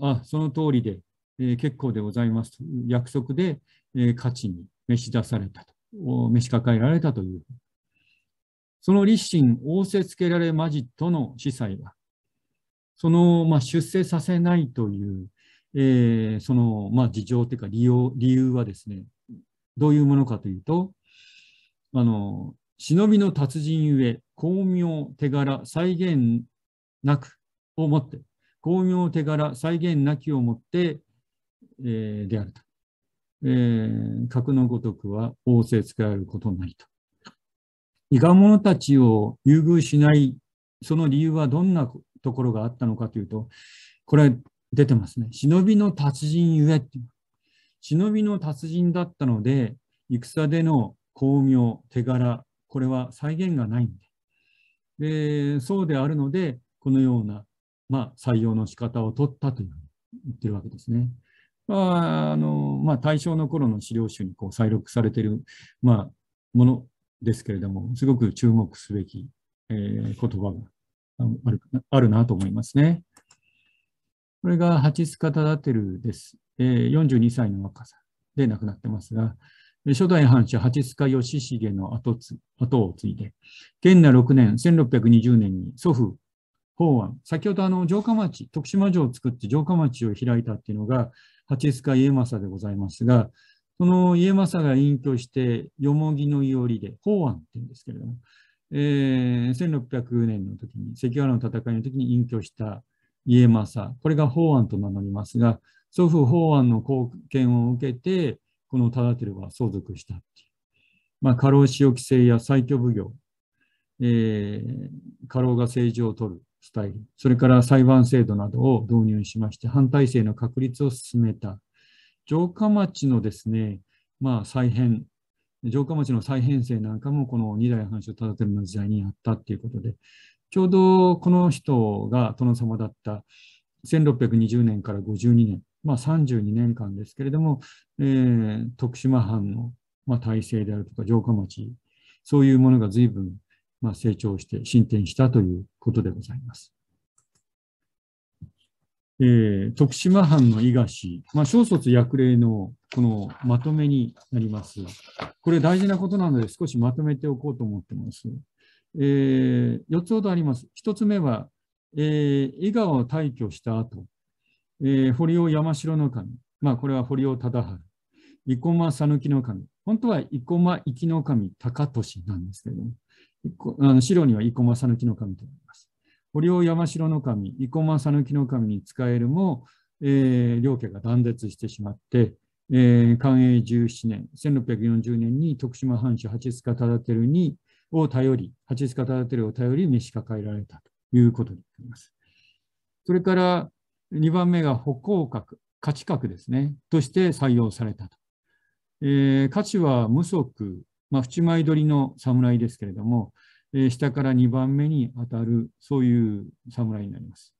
あその通りで、えー、結構でございますと約束で、えー、価値に召し出されたと、召し抱えられたという。その立身仰せつけられまじとの司祭は、その、まあ、出世させないという、えー、その、まあ、事情というか理由理由はですね、どういうものかというと、あの、忍びの達人ゆえ、巧妙手柄再現なくをもって、巧妙手柄再現なきをもって、えー、であると。えー、格のごとくは仰せ使えることなりと。いか者たちを優遇しない、その理由はどんなところがあったのかというと、これ出てますね。忍びの達人ゆえっていう。忍びの達人だったので、戦での巧妙、手柄、これは再現がないんで。で、そうであるので、このような、まあ、採用の仕方を取ったという言ってるわけですね。まあ、あの、まあ、大正の頃の資料集にこう再録されている、まあ、ものですけれども、すごく注目すべき、えー、言葉があるあるなと思いますね。これが八塚賀忠輝です。42歳の若さで亡くなってますが、初代藩主八塚義重の後を継いで、元那6年、1620年に祖父、法案、先ほどあの城下町、徳島城を作って城下町を開いたっていうのが八塚家政でございますが、その家政が隠居して、よもぎのいおりで、法案って言うんですけれども、えー、1600年の時に、関ヶ原の戦いの時に隠居した家政、これが法案と名乗りますが、祖父法案の貢献を受けて、この忠輝は相続したまあ、過労死を規制や再強奉行、えー、過労が政治を取るスタイル、それから裁判制度などを導入しまして、反対性の確立を進めた。城下町のですね、まあ、再編城下町の再編成なんかもこの二代藩主忠輝の時代にあったっていうことでちょうどこの人が殿様だった1620年から52年、まあ、32年間ですけれども、えー、徳島藩の、まあ、体制であるとか城下町そういうものが随分、まあ、成長して進展したということでございます。えー、徳島藩の伊賀氏、まあ、小卒役例のこのまとめになります。これ大事なことなので少しまとめておこうと思ってます。えー、4つほどあります。1つ目は、えー、伊賀を退去した後、えー、堀尾山城の神、まあ、これは堀尾忠治、生駒讃岐の神、本当は生駒生きの神高利なんですけども、あの資料には生駒讃岐の神と堀尾山城の神、生駒讃岐の神に仕えるも、えー、両家が断絶してしまって、えー、寛永17年、1640年に徳島藩主八塚忠輝にを頼り、八塚忠輝を頼り召し抱えられたということになります。それから2番目が歩行閣、価値閣ですね、として採用されたと。えー、価値は無足、まあ、淵前取りの侍ですけれども、え下から2番目に当たる、そういう侍になります。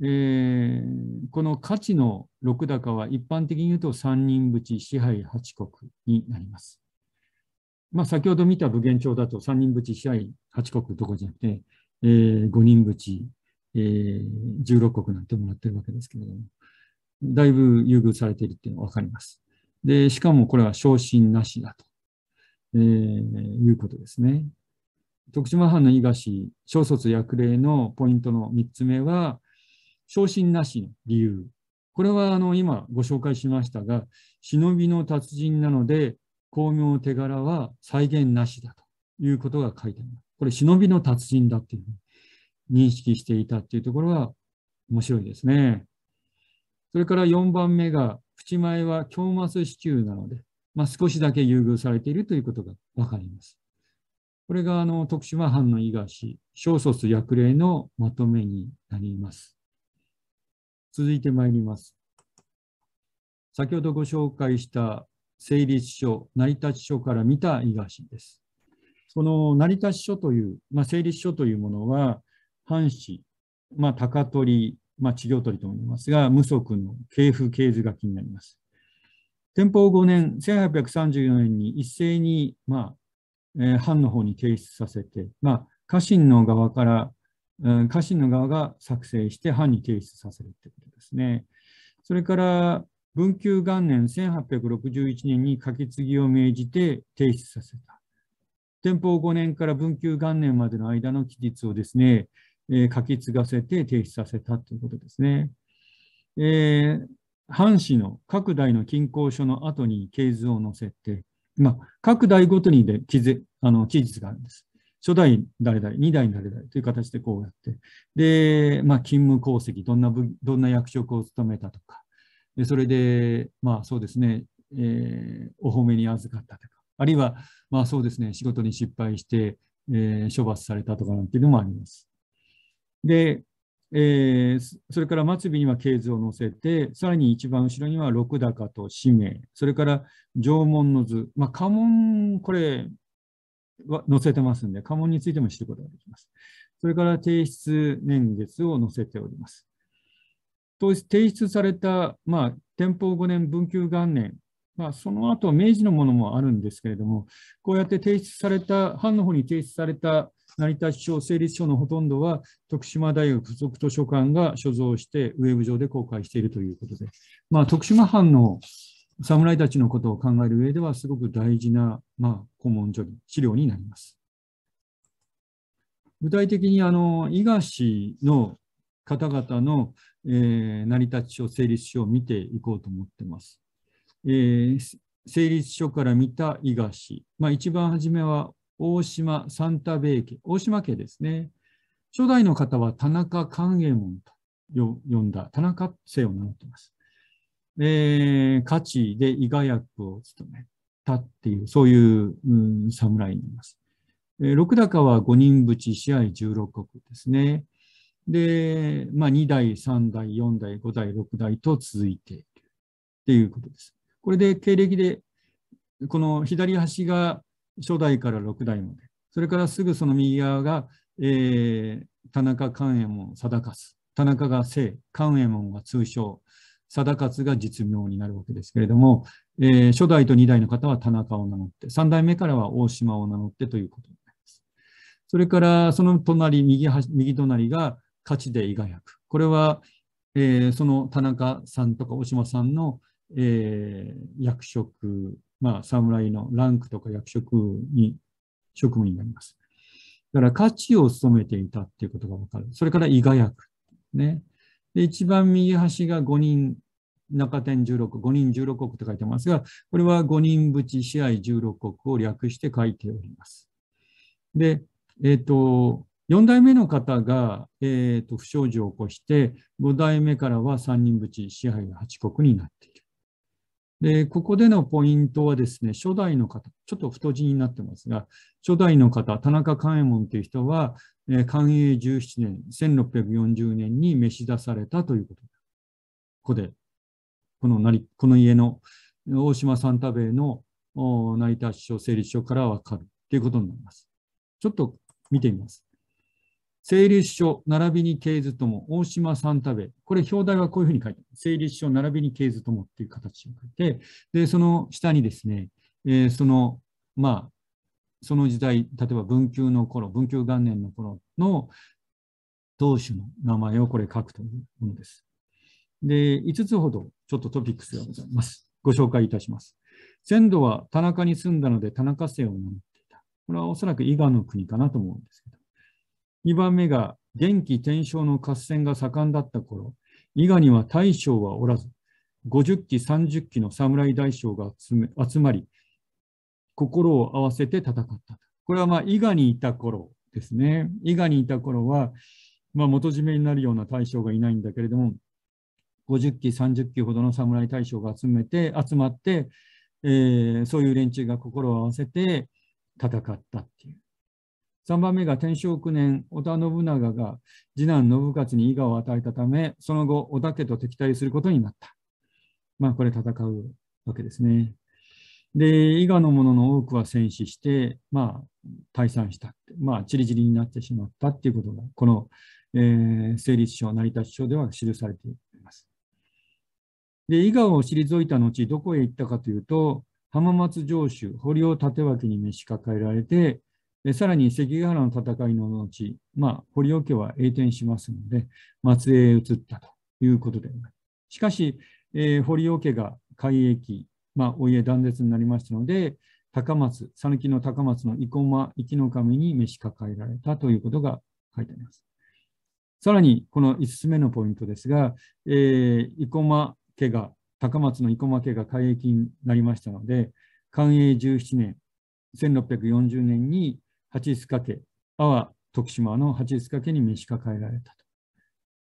えー、この価値の6高は一般的に言うと三人淵支配八国になります。まあ、先ほど見た武元帳だと三人淵支配八国どこじゃなくて、えー、5人淵、えー、16国なんてもらってるわけですけれども、だいぶ優遇されているっていうのが分かります。で、しかもこれは昇進なしだと、えー、いうことですね。徳島藩の伊賀市小卒役例のポイントの3つ目は昇進なしの理由これはあの今ご紹介しましたが忍びの達人なので巧妙手柄は再現なしだということが書いてある。これ忍びの達人だっていう認識していたっていうところは面白いですね。それから4番目が、プチ前は京マス支柱なので、まあ、少しだけ優遇されているということが分かります。これがあの徳島藩の伊賀市小卒役例のまとめになります。続いてまいります。先ほどご紹介した成立書、成立書から見た伊賀市です。この成立書という、まあ、成立書というものは、藩士、まあ、高取、まあ、稚魚取と思いますが、無足の系譜系図書きになります。天保5年、1834年に一斉に、まあ、え藩の方に提出させて、まあ、家臣の側から、うん、家臣の側が作成して藩に提出させるということですね。それから、文久元年1861年に書き継ぎを命じて提出させた。天保5年から文久元年までの間の期日をですね、えー、書き継がせて提出させたということですね。えー、藩士の各代の均衡書の後に系図を載せて、まあ、各代ごとにで記あの期日があるんです。初代誰々、2代誰々という形でこうやって、で、まあ、勤務功績、どんなどんな役職を務めたとか、でそれで、まあそうですね、えー、お褒めに預かったとか、あるいは、まあそうですね、仕事に失敗して、えー、処罰されたとかなんていうのもあります。で、えー、それから末尾には系図を載せて、さらに一番後ろには六高と氏名、それから縄文の図、まあ、家紋、これ、載せてますんで、家紋についても知ることができます。それから提出年月を載せております。提出された、まあ、天保5年、文久元年、まあ、その後明治のものもあるんですけれども、こうやって提出された、藩の方に提出された成田市長、成立書のほとんどは徳島大学附属図書館が所蔵して、ウェブ上で公開しているということで、まあ、徳島藩の侍たちのことを考える上では、すごく大事な、まあ、古文書資料になります。具体的にあの伊賀市の方々の、えー、成田市を成立書を見ていこうと思ってます。えー、成立書から見た伊賀市、まあ、一番初めは大島三田米家、大島家ですね。初代の方は田中勘右衛門と呼んだ、田中姓を名乗っています。えー、で伊賀役を務めたっていう、そういう、うん、侍になります。えー、六高は五人淵、支配十六国ですね。で、まあ、2代、3代、4代、5代、6代と続いているっていうことです。これで経歴で、この左端が初代から6代まで。それからすぐその右側が、えー、田中勘右衛門定勝。田中が正、勘右衛門が通称、定勝が実名になるわけですけれども、えー、初代と2代の方は田中を名乗って、3代目からは大島を名乗ってということになります。それからその隣、右右隣が勝ちで伊賀役。これは、えー、その田中さんとか大島さんの、えー、役職まあ、侍のランクとか役職に、職務になります。だから価値を務めていたっていうことがわかる。それから伊賀役。ね。で、一番右端が5人、中天16、5人16国って書いてますが、これは5人淵支配16国を略して書いております。で、えっ、ー、と、4代目の方が、えーと、不祥事を起こして、5代目からは3人淵支配が8国になっていで、ここでのポイントはですね、初代の方、ちょっと太字になってますが、初代の方、田中勘右衛門という人は、えー、寛永17年、1640年に召し出されたということここで、このなりこの家の大島三田兵衛の成田首相成立書からわかるということになります。ちょっと見てみます。成立書並びに経図とも、大島三田部。これ、表題はこういうふうに書いて成立書並びに経図ともっていう形を書いて、で、その下にですね、えー、その、まあ、その時代、例えば文久の頃、文久元年の頃の当主の名前をこれ書くというものです。で、5つほどちょっとトピックスがございます。ご紹介いたします。先祖は田中に住んだので田中姓を名乗っていた。これはおそらく伊賀の国かなと思うんですけど。2番目が元気天正の合戦が盛んだった頃、伊賀には大将はおらず、50機30機の侍大将が集まり、心を合わせて戦った。これはまあ伊賀にいた頃ですね。伊賀にいた頃は、まあ、元締めになるような大将がいないんだけれども、50機、30機ほどの侍大将が集めて、集まって、えー、そういう連中が心を合わせて戦ったっていう。3番目が天正9年、織田信長が次男信勝に伊賀を与えたため、その後、織田家と敵対することになった。まあ、これ戦うわけですね。で、伊賀の者の多くは戦死して、まあ、退散した。まあ、ちりぢりになってしまったっていうことが、この、えー、成立書、成立書では記されています。で、伊賀を退いた後、どこへ行ったかというと、浜松城主、堀尾立脇に召し抱えられて、さらに関ヶ原の戦いの後、まあ、堀尾家は栄転しますので、松江へ移ったということであります。しかし、えー、堀尾家が海域、まあ、お家断絶になりましたので、高松、讃岐の高松の生駒生きの神に召し抱えられたということが書いてあります。さらに、この5つ目のポイントですが、えー、生駒家が、高松の生駒家が海域になりましたので、寛永17年、1640年に八塚家、阿波徳島の八塚家に召し抱えられたと。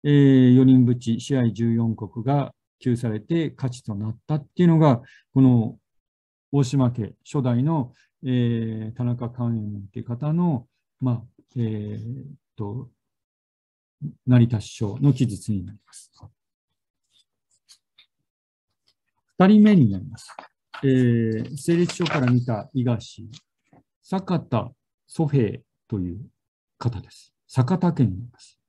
えー、4人ぶち、支配14国が給されて勝ちとなったっていうのが、この大島家、初代の、えー、田中寛円っていう方の、まあ、えー、と、成田首相の記述になります。二人目になります。えー、成立書から見た伊賀市、坂田祖兵という方です。酒田家にいます。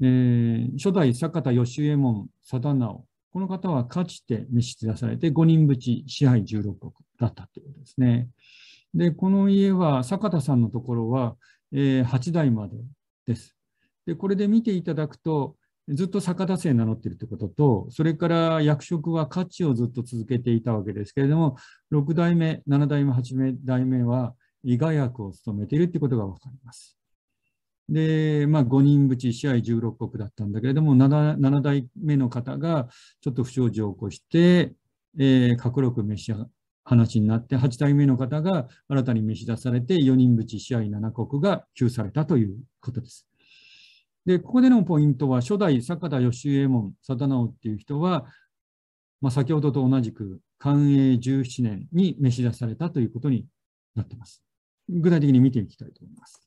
えー、初代坂田義右衛門貞直、この方はかつて召し出されて五人淵支配16国だったということですね。で、この家は坂田さんのところは、えー、8代までです。で、これで見ていただくと、ずっと坂田姓名乗っているということと、それから役職は価値をずっと続けていたわけですけれども、6代目、7代目、8代目は、医外薬を務めているということが分かります。で、まあ、5人ぶち試合16国だったんだけれども7、7代目の方がちょっと不祥事を起こして、えー、各六召し話になって、8代目の方が新たに召し出されて、4人ぶち試合7国が救されたということです。で、ここでのポイントは、初代坂田義右衛門貞直っていう人は、まあ、先ほどと同じく寛永17年に召し出されたということになってます。具体的に見ていきたいと思います。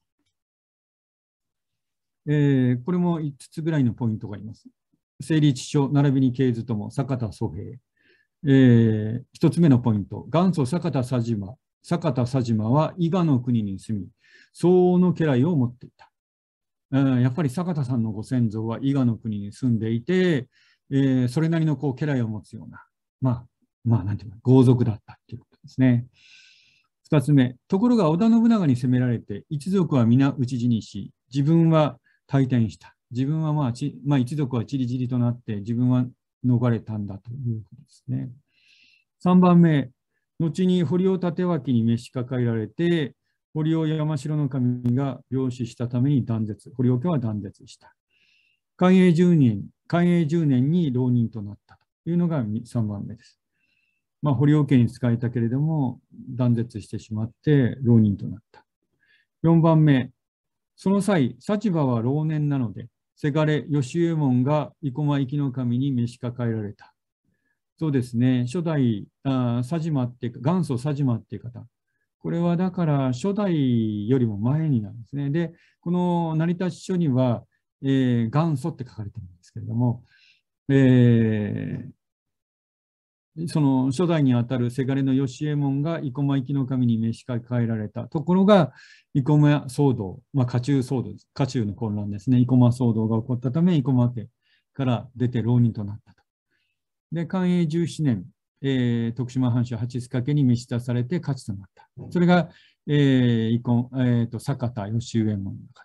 えー、これも5つぐらいのポイントがあります。生理知書並びに経図とも坂田祖平。えー、1つ目のポイント、元祖坂田佐島。坂田佐島は伊賀の国に住み、相応の家来を持っていた。やっぱり坂田さんのご先祖は伊賀の国に住んでいて、えー、それなりのこう家来を持つような、まあ、まあ、なんていうか、豪族だったっていうことですね。2つ目、ところが織田信長に攻められて、一族は皆討ち死にし、自分は退転した。自分はまあち、まあ、一族はちりじりとなって、自分は逃れたんだということですね。3番目、後に堀尾立脇に召し抱えられて、堀尾山城の神が病死したために断絶、堀尾家は断絶した。寛永10年、寛永10年に浪人となったというのが3番目です。まあ、堀尾家に仕えたけれども、断絶してしまって浪人となった。4番目、その際、立場は老年なので、せがれ吉右衛門が生駒生きの神に召し抱えられた。そうですね、初代、あ佐島って元祖佐島っていう方。これはだから初代よりも前になるんですね。で、この成田書には、えー、元祖って書かれてるんですけれども、えー、その初代にあたるせがれの吉右衛門が生駒行きの神に召し抱えられたところが生駒騒動、まあ、家中騒動家中の混乱ですね生駒騒動が起こったため生駒家から出て浪人となったと。で寛永17年、えー、徳島藩主八塚家に召し出されて勝ちとなった。それが、えー生駒えーと、坂田義右衛門の方。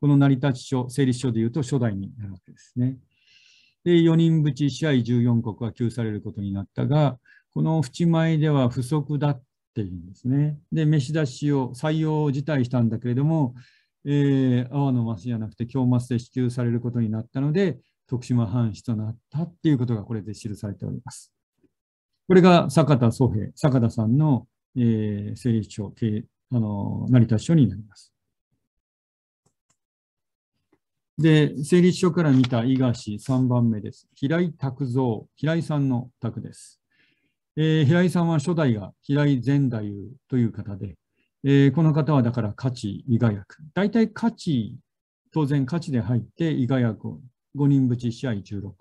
この成り立ち書、成立書でいうと初代になるわけですね。で、4人ぶち試合14国は給されることになったが、この淵前では不足だっていうんですね。で、飯出しを採用を辞退したんだけれども、えー、阿波の町じゃなくて京松で支給されることになったので、徳島藩士となったっていうことがこれで記されております。これが坂田宗平、坂田さんの、えー、整書、成田書になります。で、成立書から見た伊賀市3番目です。平井拓造、平井さんの拓です。えー、平井さんは初代が平井善太夫という方で、えー、この方はだから価値伊賀役。大体価値、当然価値で入って伊賀役を5人ぶち試合16国。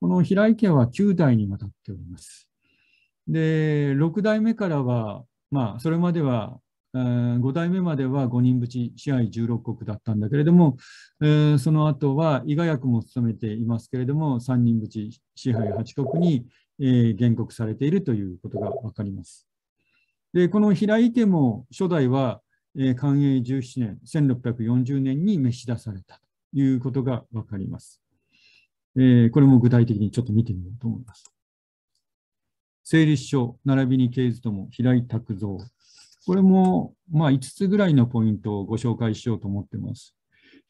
この平井家は9代にわたっております。で、6代目からは、まあ、それまでは5代目までは5人ぶち支配16国だったんだけれども、その後は伊賀役も務めていますけれども3人ぶち支配8国に原告されているということが分かります。でこの平井家も初代は寛永17年1640年に召し出されたということが分かります。これも具体的にちょっと見てみようと思います。成立書並びに経図とも平井拓造これも、まあ、5つぐらいのポイントをご紹介しようと思っています。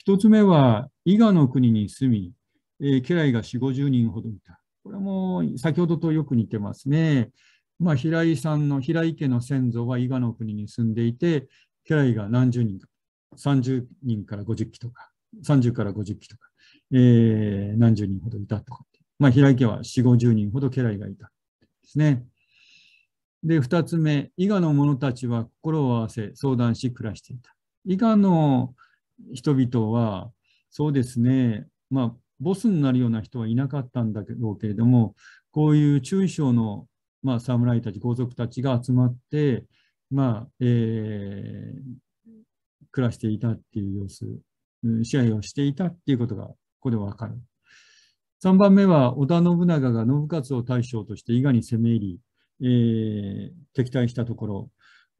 1つ目は、伊賀の国に住み、えー、家来が4、50人ほどいた。これも先ほどとよく似てますね。まあ、平井さんの平井家の先祖は伊賀の国に住んでいて、家来が何十人か、30人から50機とか、30から50機とか、えー、何十人ほどいたとか、まあ、平井家は4、50人ほど家来がいたですね。で、2つ目、伊賀の者たちは心を合わせ、相談し、暮らしていた。伊賀の人々は、そうですね、まあ、ボスになるような人はいなかったんだけど、けれども、こういう中小の、まあ、侍たち、豪族たちが集まって、まあ、えー、暮らしていたっていう様子、支配をしていたっていうことが、ここでわかる。3番目は、織田信長が信勝を大将として伊賀に攻め入り、えー、敵対したところ、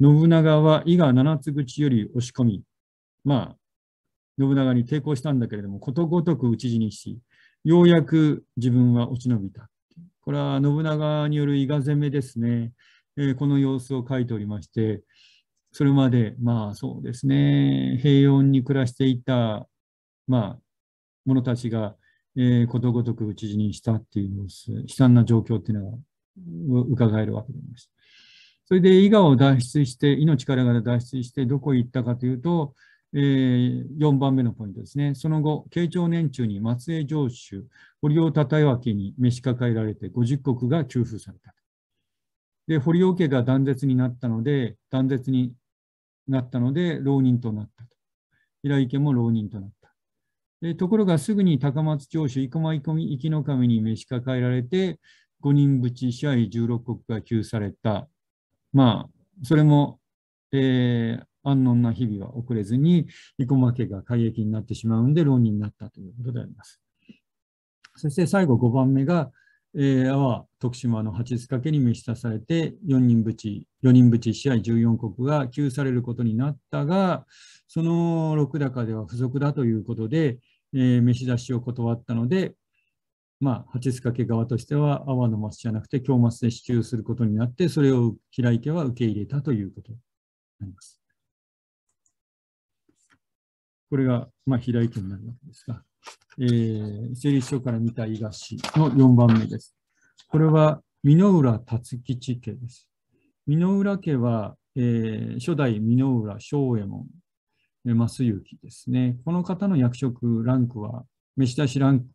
信長は伊賀七つ口より押し込み、まあ、信長に抵抗したんだけれども、ことごとく討ち死にし、ようやく自分は落ち延びた。これは信長による伊賀攻めですね。えー、この様子を書いておりまして、それまで、まあそうですね、平穏に暮らしていた、まあ、者たちが、えー、ことごとく討ち死にしたっていう様子、悲惨な状況っていうのは伺えるわけであります。それで伊賀を脱出して、命からがら脱出して、どこへ行ったかというと、えー、4番目のポイントですね。その後、慶長年中に松江城主、堀尾忠明に召し抱えられて、50石が給付された。で、堀尾家が断絶になったので、断絶になったので、浪人となったと。平井家も浪人となった。でところが、すぐに高松城主、生駒生きの神に召し抱えられて、5人口支配16国が給された、まあ、それも、えー、安穏な日々は遅れずに、生駒家が改易になってしまうんで、浪人になったということであります。そして最後5番目が、えー、阿波徳島の八塚家に召し出されて4人淵4人淵試合14国が給されることになったがその六高では不足だということで、えー、召し出しを断ったのでまあ、蜂掛側としては、阿波の松じゃなくて京松で支給することになって、それを平井家は受け入れたということになります。これが、まあ、平井家になるわけですが、えー、成立書から見た伊賀市の4番目です。これは、箕浦辰吉家です。箕浦家は、えー、初代箕浦正右衛門、えー、増幸ですね。この方の役職、ランクは、し出しラン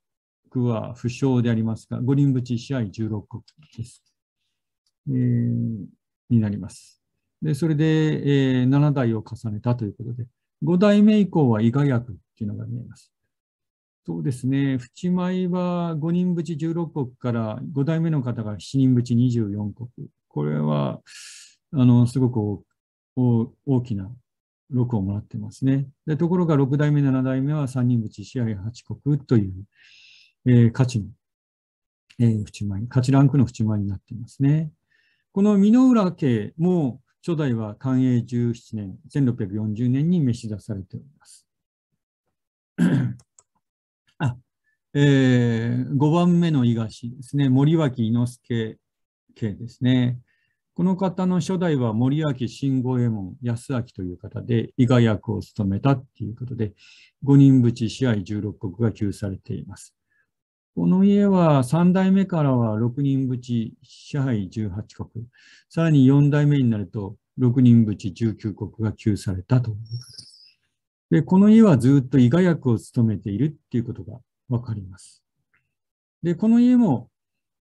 国は不詳でありますが、五輪淵試合16国です、えー、になります。で、それで、えー、7代を重ねたということで、5代目以降は伊賀役というのが見えます。そうですね、淵前は5人淵16国から5代目の方が7人淵24国。これは、あの、すごく大きな6をもらってますね。でところが6代目、7代目は3人淵試合8国という、え価値の、えー、前、価値ランクの淵前になっていますね。この美濃浦家も初代は寛永17年、1640年に召し出されております。あ、えー、5番目の伊賀氏ですね、森脇伊之助系ですね。この方の初代は森脇慎吾右衛門康明という方で、伊賀役を務めたっていうことで、五人淵試合16国が給されています。この家は3代目からは6人ぶち、支配18国。さらに4代目になると6人ぶち19国が救されたということです。で、この家はずっと伊賀役を務めているっていうことがわかります。で、この家も、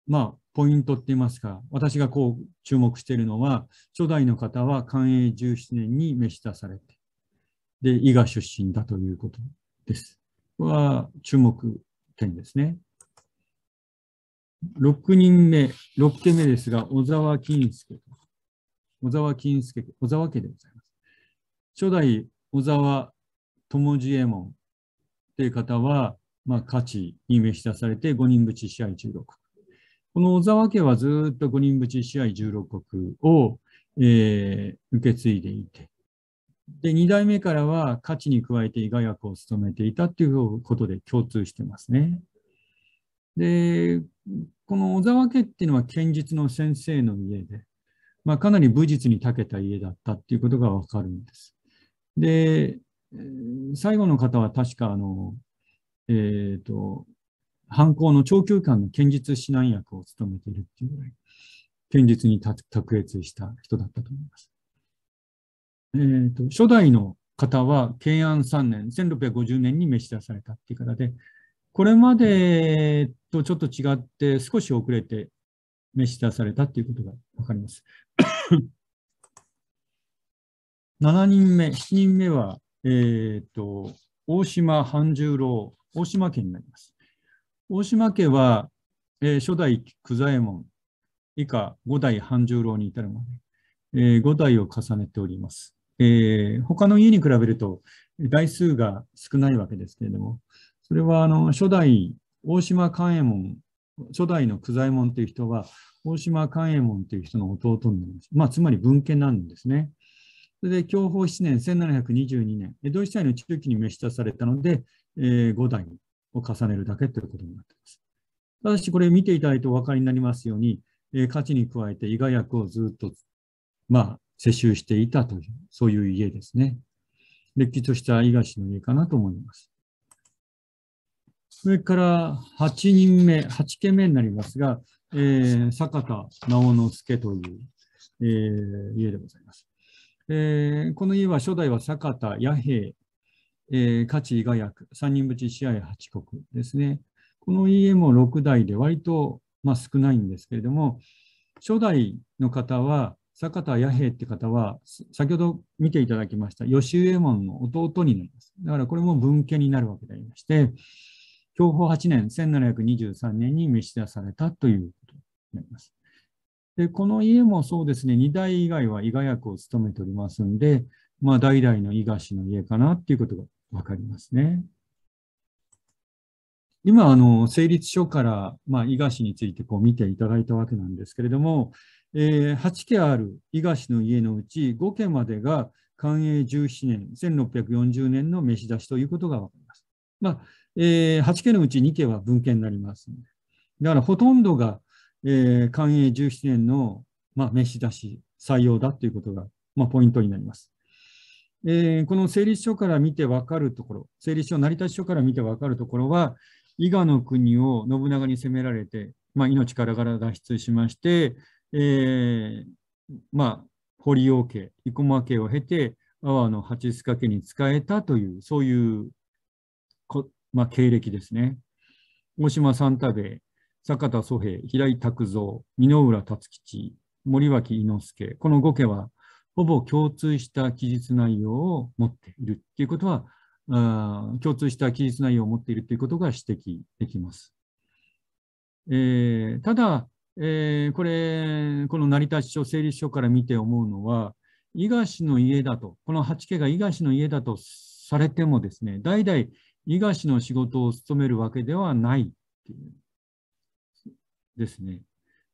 まあ、ポイントって言いますか、私がこう注目しているのは、初代の方は寛永17年に召し出されて、で、伊賀出身だということです。これは注目点ですね。6人目、6件目ですが、小沢金介。小沢金介、小沢家でございます。初代小沢友次右衛門という方は、まあ、価値に召し出されて5人ぶち試合16。この小沢家はずっと5人ぶち試合16国を、えー、受け継いでいて、で、2代目からは価値に加えて医学を務めていたということで共通してますね。で、この小沢家っていうのは剣術の先生の家で、まあ、かなり武術に長けた家だったっていうことがわかるんです。で、最後の方は確かあの、えっ、ー、と、犯行の長久間の剣術指南役を務めているっていうぐらい、剣術に卓越した人だったと思います。えっ、ー、と、初代の方は、慶安3年、1650年に召し出されたっていう方で、これまでとちょっと違って少し遅れて召し出されたということが分かります。7 人目、7人目は、えーと、大島半十郎、大島家になります。大島家は、えー、初代久左衛門以下5代半十郎に至るまで、えー、5代を重ねております。えー、他の家に比べると台数が少ないわけですけれども、それはあの初代大島勘右衛門、初代の久左衛門という人は、大島勘右衛門という人の弟になります。まあ、つまり文家なんですね。それで、享保7年、1722年、江戸時代の中期に召し出されたので、えー、5代を重ねるだけということになっています。ただし、これ見ていただいてお分かりになりますように、えー、価値に加えて、伊賀役をずっと、まあ、世襲していたという、そういう家ですね。歴史とした伊賀氏の家かなと思います。それから8人目、8件目になりますが、えー、坂田直之助という、えー、家でございます、えー。この家は初代は坂田弥平、えー、勝伊賀役、三人淵試合八国ですね。この家も6代で割と、まあ、少ないんですけれども、初代の方は、坂田弥平って方は、先ほど見ていただきました、吉右衛門の弟になります。だからこれも文家になるわけでありまして、享保8年、1723年に召し出されたということになります。で、この家もそうですね、2代以外は伊賀役を務めておりますんで、まあ、代々の伊賀氏の家かなっていうことがわかりますね。今、あの、成立書から、まあ、伊賀氏についてこう見ていただいたわけなんですけれども、えー、8家ある伊賀氏の家のうち5家までが寛永17年、1640年の召し出しということがわかります。まあ、えー、8件のうち2件は文献になりますので。だからほとんどが、えー、寛永17年の、まあ、召し出し、採用だということが、まあ、ポイントになります。えー、この成立書から見てわかるところ、成立書、成り立ち書から見てわかるところは、伊賀の国を信長に攻められて、まあ、命からがら脱出しまして、えー、まあ、堀王家、生駒家を経て、阿波の八須家家に仕えたという、そういうまあ、経歴ですね。大島三太兵衛、坂田祖平、平井卓三、箕浦辰吉、森脇伊之助、この5家は、ほぼ共通した記述内容を持っているということは、共通した記述内容を持っているということが指摘できます。えー、ただ、えー、これ、この成田市書成立書から見て思うのは、伊賀氏の家だと、この八家が伊賀氏の家だとされてもですね、代々伊賀氏の仕事を務めるわけではないっていうですね。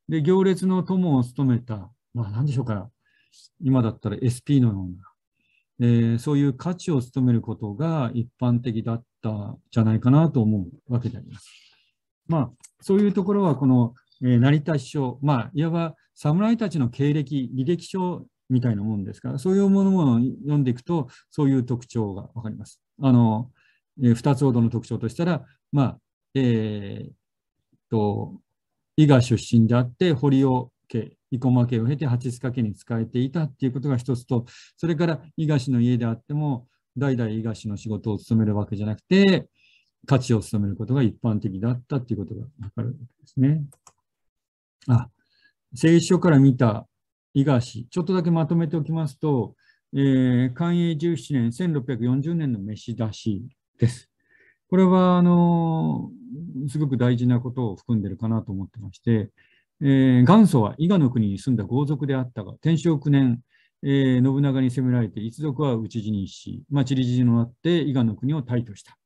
で、行列の友を務めた、まあ何でしょうか、今だったら SP のような、えー、そういう価値を務めることが一般的だったじゃないかなと思うわけであります。まあ、そういうところは、この、えー、成田師匠、まあ、いわば侍たちの経歴、履歴書みたいなもんですから、そういうものを読んでいくと、そういう特徴が分かります。あの、え二つほどの特徴としたら、まあ、えー、と、伊賀出身であって、堀尾家、生駒家を経て八塚家に仕えていたっていうことが一つと、それから伊賀氏の家であっても、代々伊賀氏の仕事を務めるわけじゃなくて、価値を務めることが一般的だったっていうことがわかるわけですね。あ、聖書から見た伊賀氏、ちょっとだけまとめておきますと、えー、寛永17年、1640年の飯田しです。これは、あの、すごく大事なことを含んでるかなと思ってまして、えー、元祖は伊賀の国に住んだ豪族であったが、天正9年、えー、信長に攻められて、一族は討ち死にし、まあ、り死になって伊賀の国を退去した。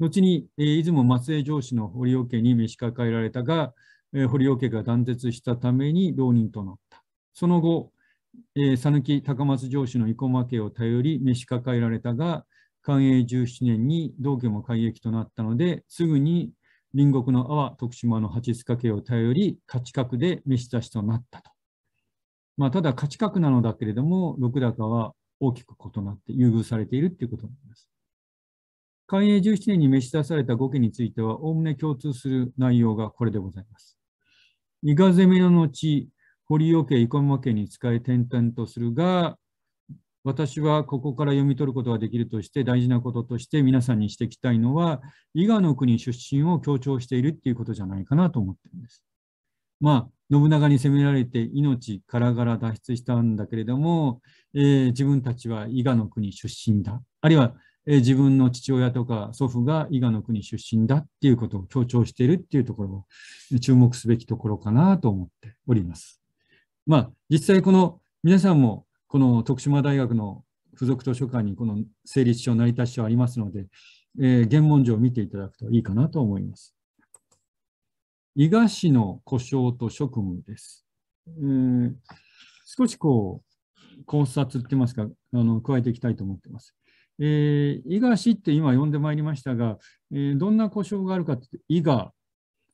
後に、えー、出雲松江城主の堀尾家に召し抱えられたが、えー、堀尾家が断絶したために浪人となった。その後、讃、えー、岐、高松城主の生駒家を頼り召し抱えられたが、寛永17年に道家も改易となったので、すぐに隣国の阿波徳島の八塚家を頼り、価値格で召し出しとなったと。まあ、ただ価値格なのだけれども、六高は大きく異なって優遇されているということになります。寛永17年に召し出された5家については、おおむね共通する内容がこれでございます。伊賀攻めの後、堀尾家、生駒家に使い転々とするが、私はここから読み取ることができるとして大事なこととして皆さんにしていきたいのは伊賀の国出身を強調しているっていうことじゃないかなと思ってるんです。まあ信長に攻められて命からがら脱出したんだけれども、えー、自分たちは伊賀の国出身だあるいは、えー、自分の父親とか祖父が伊賀の国出身だっていうことを強調しているっていうところを注目すべきところかなと思っております。まあ実際この皆さんもこの徳島大学の付属図書館にこの成立書、成り立ち書ありますので、えー、原文書を見ていただくといいかなと思います。伊賀市の故障と職務です。えー、少しこう考察って言いますかあの、加えていきたいと思っています。えー、伊賀市って今呼んでまいりましたが、えー、どんな故障があるかって伊賀、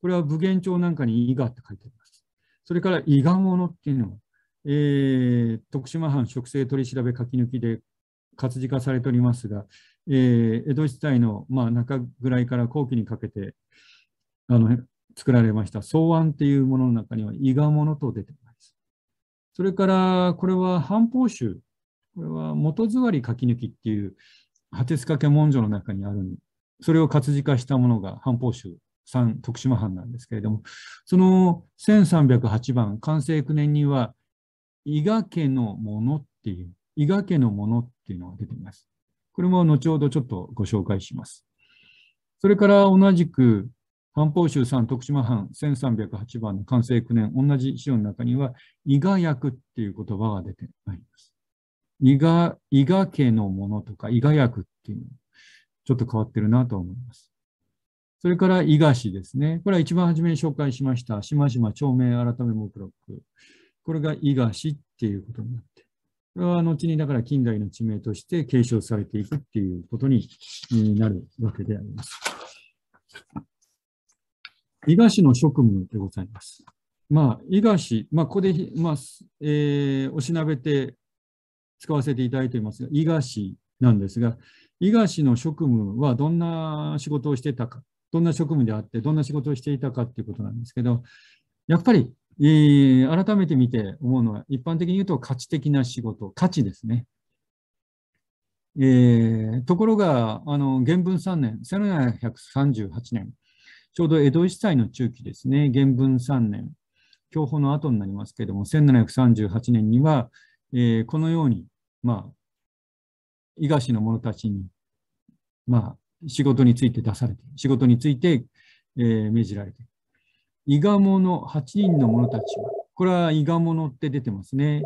これは武元帳なんかに伊賀って書いてあります。それから伊賀者っていうのも。えー、徳島藩植生取り調べ書き抜きで活字化されておりますが、えー、江戸時代の、まあ、中ぐらいから後期にかけてあの作られました草案っていうものの中には伊賀物と出てます。それからこれは藩法集これは元座り書き抜きっていう果てかけ文書の中にあるそれを活字化したものが藩法集3徳島藩なんですけれどもその1308番寛政9年には伊賀家のものっていう、伊賀家のものっていうのが出ています。これも後ほどちょっとご紹介します。それから同じく、漢方集三徳島藩1308番の完成9年、同じ資料の中には、伊賀役っていう言葉が出てまいります。伊賀、伊賀家のものとか、伊賀役っていう、の、ちょっと変わってるなと思います。それから伊賀市ですね。これは一番初めに紹介しました。島々町名改め目録。これが伊賀市っていうことになって、これは後にだから近代の地名として継承されていくっていうことになるわけであります。伊賀市の職務でございます。まあ、伊賀市、まあ、ここで、まあえー、おしなべて使わせていただいていますが、伊賀市なんですが、伊賀市の職務はどんな仕事をしてたか、どんな職務であって、どんな仕事をしていたかっていうことなんですけど、やっぱりえー、改めて見て思うのは、一般的に言うと価値的な仕事、価値ですね。えー、ところが、あの、原文3年、1738年、ちょうど江戸一歳の中期ですね、原文3年、享保の後になりますけれども、1738年には、えー、このように、まあ、伊賀市の者たちに、まあ、仕事について出されて、仕事について、えー、命じられて、伊賀者8人の者たちは、これは伊賀者って出てますね。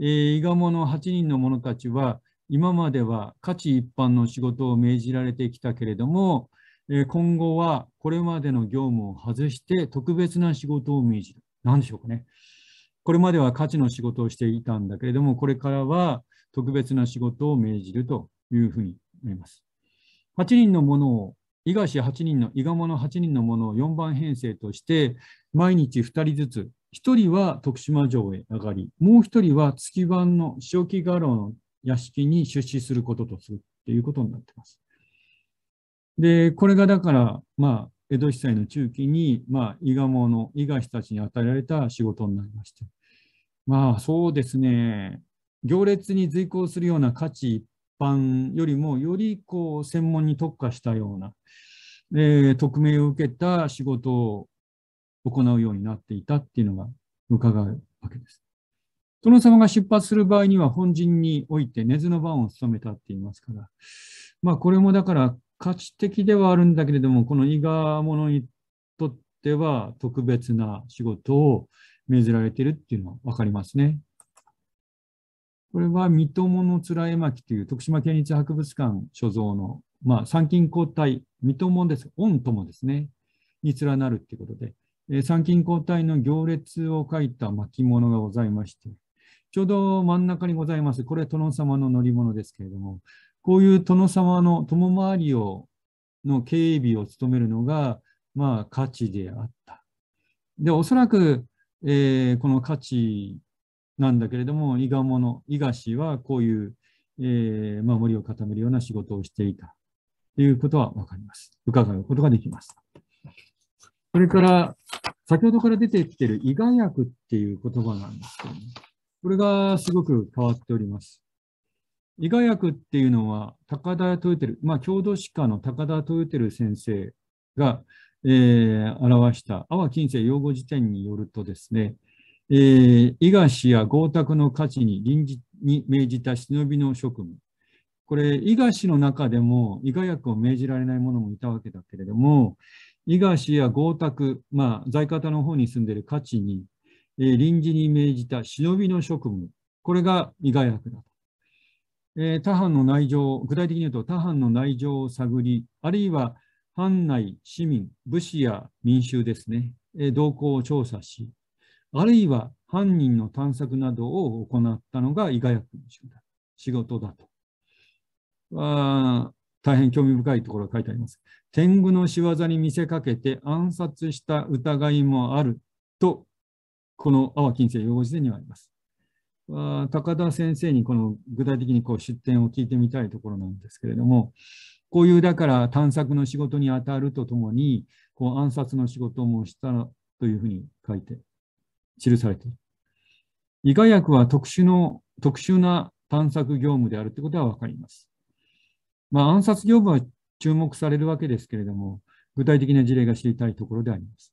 え伊賀者8人の者たちは、今までは価値一般の仕事を命じられてきたけれども、えー、今後はこれまでの業務を外して特別な仕事を命じる。何でしょうかね。これまでは価値の仕事をしていたんだけれども、これからは特別な仕事を命じるというふうに思います。8人のものを伊賀市8人の伊賀者8人のものを4番編成として毎日2人ずつ1人は徳島城へ上がりもう1人は月番の塩木画廊の屋敷に出資することとするということになっています。でこれがだからまあ江戸時代の中期に、まあ、伊賀者、伊賀氏たちに与えられた仕事になりました。まあそうですね、行列に随行するような価値般よりもよりこう専門に特化したような、えー、匿名を受けた仕事を行うようになっていたっていうのが伺うわけです。殿様が出発する場合には本陣において根津の番を務めたって言いますから、まあこれもだから価値的ではあるんだけれども、この伊賀者にとっては特別な仕事を命ぜられているっていうのは分かりますね。これは三友の貫絵巻という徳島県立博物館所蔵の、まあ、参勤交代、三友です、御友ですね、に連なるということで、えー、参勤交代の行列を書いた巻物がございまして、ちょうど真ん中にございます、これ殿様の乗り物ですけれども、こういう殿様の友回りをの警備を務めるのが、まあ、価値であった。で、おそらく、えー、この価値なんだけれども、伊賀者、伊賀氏はこういう、えー、守りを固めるような仕事をしていたということは分かります。伺うことができます。それから、先ほどから出てきている伊賀薬っていう言葉なんですけど、ね、これがすごく変わっております。伊賀薬っていうのは、高田豊輝、まあ、郷土史家の高田豊輝先生が、えー、表した阿波近世用語辞典によるとですね、えー、伊賀氏や豪宅の価値に臨時に命じた忍びの職務。これ、伊賀氏の中でも、伊賀役を命じられない者もいたわけだけれども、伊賀氏や豪宅、まあ、在方の方に住んでいる価値に、えー、臨時に命じた忍びの職務。これが伊賀役だと。えー、他藩の内情、具体的に言うと他藩の内情を探り、あるいは藩内、市民、武士や民衆ですね、えー、動向を調査し、あるいは犯人の探索などを行ったのが伊賀役の仕事だと。は大変興味深いところが書いてあります。天狗の仕業に見せかけて暗殺した疑いもあると、この阿波金星用語辞典にはあります。高田先生にこの具体的にこう出典を聞いてみたいところなんですけれども、こういうだから探索の仕事に当たるとともに、こう暗殺の仕事もしたというふうに書いて記されている。医科薬は特殊の特殊な探索業務であるということは分かります。まあ、暗殺業務は注目されるわけですけれども、具体的な事例が知りたいところであります。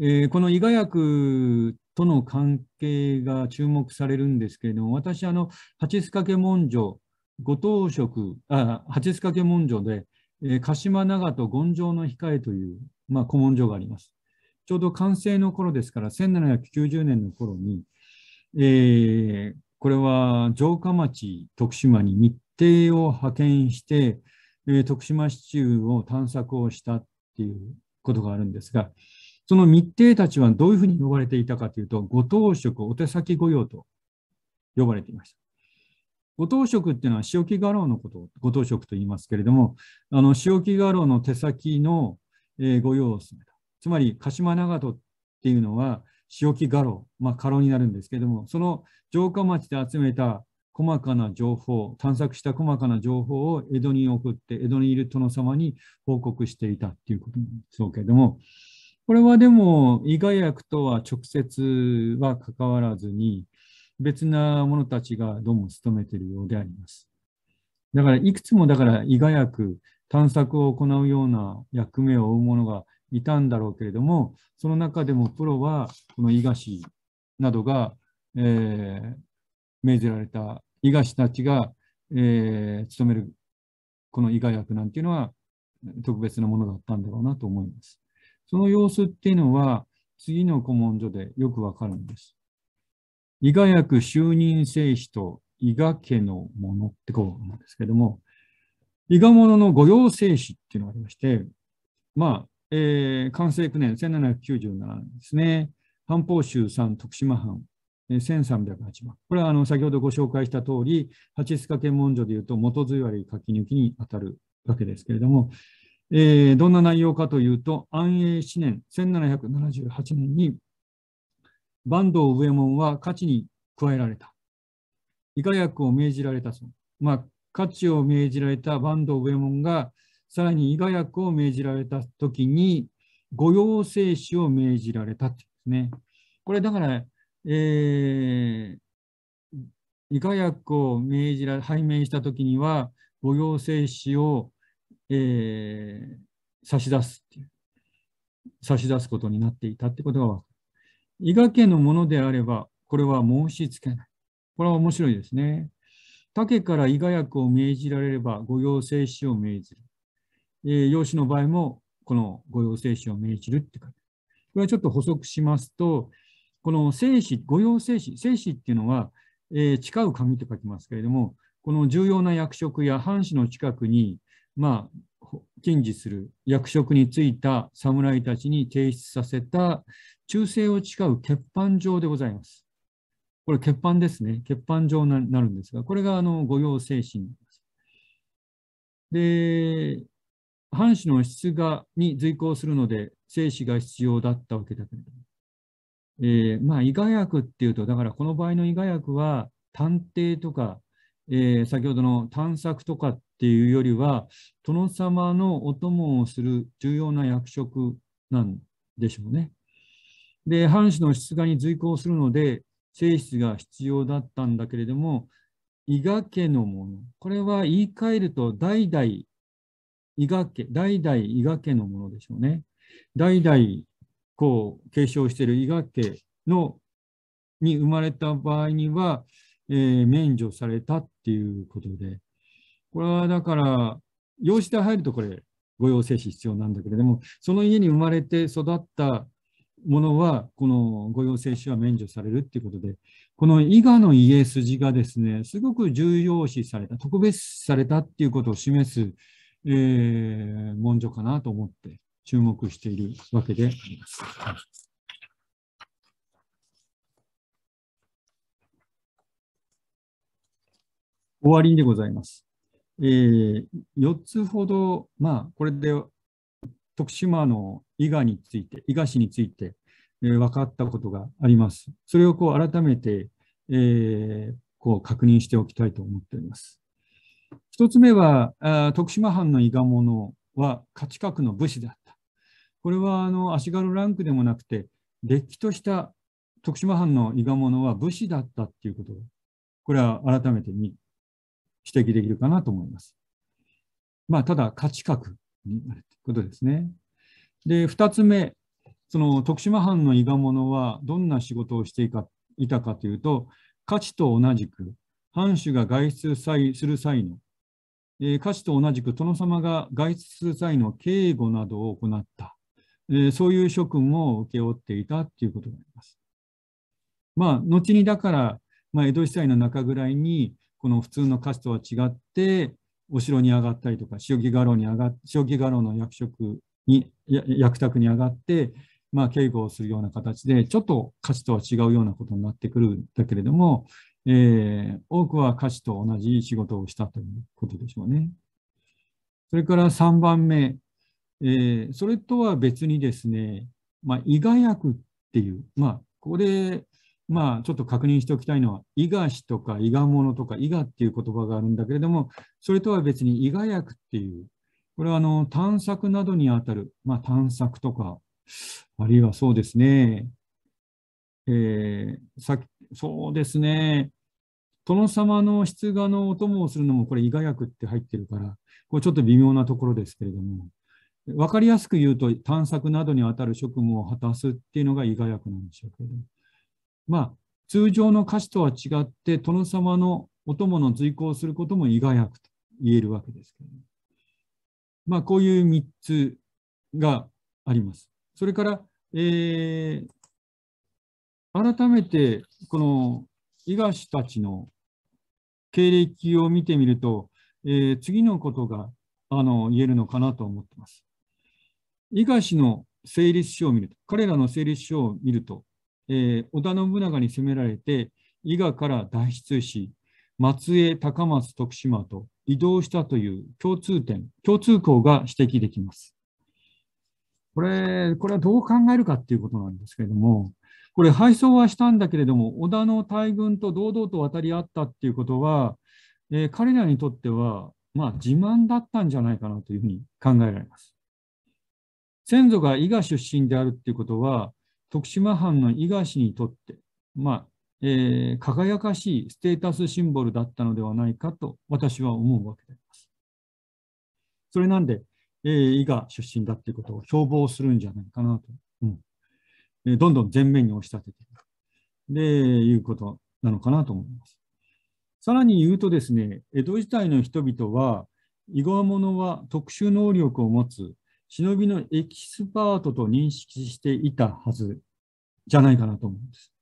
えー、この医科薬との関係が注目されるんですけれども、私、あの、八須掛文書、ご当職、あ八須掛文書で、えー、鹿島長門権城の控えという、まあ、古文書があります。ちょうど完成の頃ですから、1790年の頃に、えー、これは城下町、徳島に日帝を派遣して、えー、徳島市中を探索をしたっていうことがあるんですが、その密偵たちはどういうふうに呼ばれていたかというと、ご当職、お手先御用と呼ばれていました。ご当職っていうのは塩木画廊のことをご当職と言いますけれども、あの塩木画廊の手先の、えー、御用を進めた。つまり鹿島長門っていうのは塩木画廊、まあ、画になるんですけども、その城下町で集めた細かな情報、探索した細かな情報を江戸に送って、江戸にいる殿様に報告していたっていうことなんでしょうけども、これはでも、伊賀役とは直接は関わらずに、別な者たちがどうも務めているようであります。だから、いくつもだから、伊賀役探索を行うような役目を負う者がいたんだろうけれども、その中でもプロは、この伊賀氏などが、えー、命じられた、伊賀氏たちが、えー、務める、この伊賀役なんていうのは、特別なものだったんだろうなと思います。その様子っていうのは、次の古文書でよくわかるんです。伊賀役就任正史と伊賀家のものってこうなんですけども、伊賀者の御用正史っていうのがありまして、まあ、えー、完成9年、1797年ですね。藩報州3徳島藩、えー、1308番。これはあの先ほどご紹介した通り、八須賀検問所でいうと元強り書き抜きに当たるわけですけれども、えー、どんな内容かというと、安永7年、1778年に、坂東上門は価値に加えられた。以下役を命じられたそう。まあ、価値を命じられた坂東上門が、さらに医学薬を命じられた時に、御用精子を命じられたってですね。これだから、えー、医科薬を命じら拝命した時には、御用精子を、えー、差し出すっていう、差し出すことになっていたってことが分かる。伊賀家のものであれば、これは申し付けない。これは面白いですね。竹から伊賀薬を命じられれば、御用精子を命じる。えー、用紙の場合も、この御用精子を命じるって書いてある。これはちょっと補足しますと、この精子、御用精子、精子っていうのは、えー、誓う紙と書きますけれども、この重要な役職や藩士の近くに、まあ、近似する役職に就いた侍たちに提出させた忠誠を誓う欠板状でございます。これ、欠板ですね。欠板状になるんですが、これがあの御用精神です。で、藩主の質がに随行するので、生死が必要だったわけだけれども。えー、まあ、医薬っていうと、だからこの場合の医学薬は、探偵とか、えー、先ほどの探索とかっていうよりは、殿様のお供をする重要な役職なんでしょうね。で、藩主の出荷に随行するので、性質が必要だったんだけれども、伊賀家のもの、これは言い換えると、代々伊賀家、代々伊賀家のものでしょうね。代々こう継承している伊賀家のに生まれた場合には、えー、免除されたっていうことで、これはだから、養子で入るとこれ、御用精子必要なんだけれども、その家に生まれて育ったものは、この御用精子は免除されるっていうことで、この伊賀の家筋がですね、すごく重要視された、特別視されたっていうことを示すえー、文書かなと思って注目しているわけであります。終わりでございます。えー、4つほど、まあ、これで徳島の伊賀について、伊賀市について、えー、分かったことがあります。それをこう改めて、えー、こう確認しておきたいと思っております。一つ目は、徳島藩の伊賀者は価値格の武士だった。これはあの足軽ランクでもなくて、れっきとした徳島藩の伊賀者は武士だったっていうことを、これは改めてに指摘できるかなと思います。まあ、ただ価値格になるということですね。で、二つ目、その徳島藩の伊賀者はどんな仕事をしていかいたかというと、価値と同じく、藩主が外出する際のえー、歌詞と同じく殿様が外出する際の警護などを行った、えー、そういう諸君を請け負っていたということにあります。まあ、後にだから、まあ、江戸時代の中ぐらいに、この普通の歌詞とは違って、お城に上がったりとか、塩木画廊に上がっ塩木画廊の役職に、役宅に上がって、まあ、警護をするような形で、ちょっと歌詞とは違うようなことになってくるんだけれども、えー、多くは歌手と同じ仕事をしたということでしょうね。それから3番目、えー、それとは別にですね、まあ、賀薬っていう、まあ、ここで、まあ、ちょっと確認しておきたいのは、伊賀氏とか伊賀者とか伊賀っていう言葉があるんだけれども、それとは別に伊賀薬っていう、これはあの探索などにあたる、まあ、探索とか、あるいはそうですね、えー、さそうですね、殿様の出願のお供をするのも、これ、伊賀役って入ってるから、これちょっと微妙なところですけれども、分かりやすく言うと、探索などにあたる職務を果たすっていうのが伊賀役なんでしょうけどまあ、通常の歌詞とは違って、殿様のお供の随行することも伊賀役と言えるわけですけどまあ、こういう3つがあります。それから、えー、改めて、この伊賀氏たちの経歴を見てみると、えー、次のことがあの言えるのかなと思ってます。伊賀氏の成立書を見ると、彼らの成立書を見ると、えー、織田信長に攻められて、伊賀から脱出し、松江、高松、徳島と移動したという共通点、共通項が指摘できます。これ、これはどう考えるかっていうことなんですけれども、これ、敗走はしたんだけれども、織田の大軍と堂々と渡り合ったっていうことは、えー、彼らにとっては、まあ、自慢だったんじゃないかなというふうに考えられます。先祖が伊賀出身であるっていうことは、徳島藩の伊賀氏にとって、まあ、えー、輝かしいステータスシンボルだったのではないかと私は思うわけであります。それなんで、えー、伊賀出身だっていうことを標榜するんじゃないかなとえどんどん前面に押し立てていく。で、いうことなのかなと思います。さらに言うとですね、江戸時代の人々は、囲碁物は特殊能力を持つ忍びのエキスパートと認識していたはずじゃないかなと思うんです。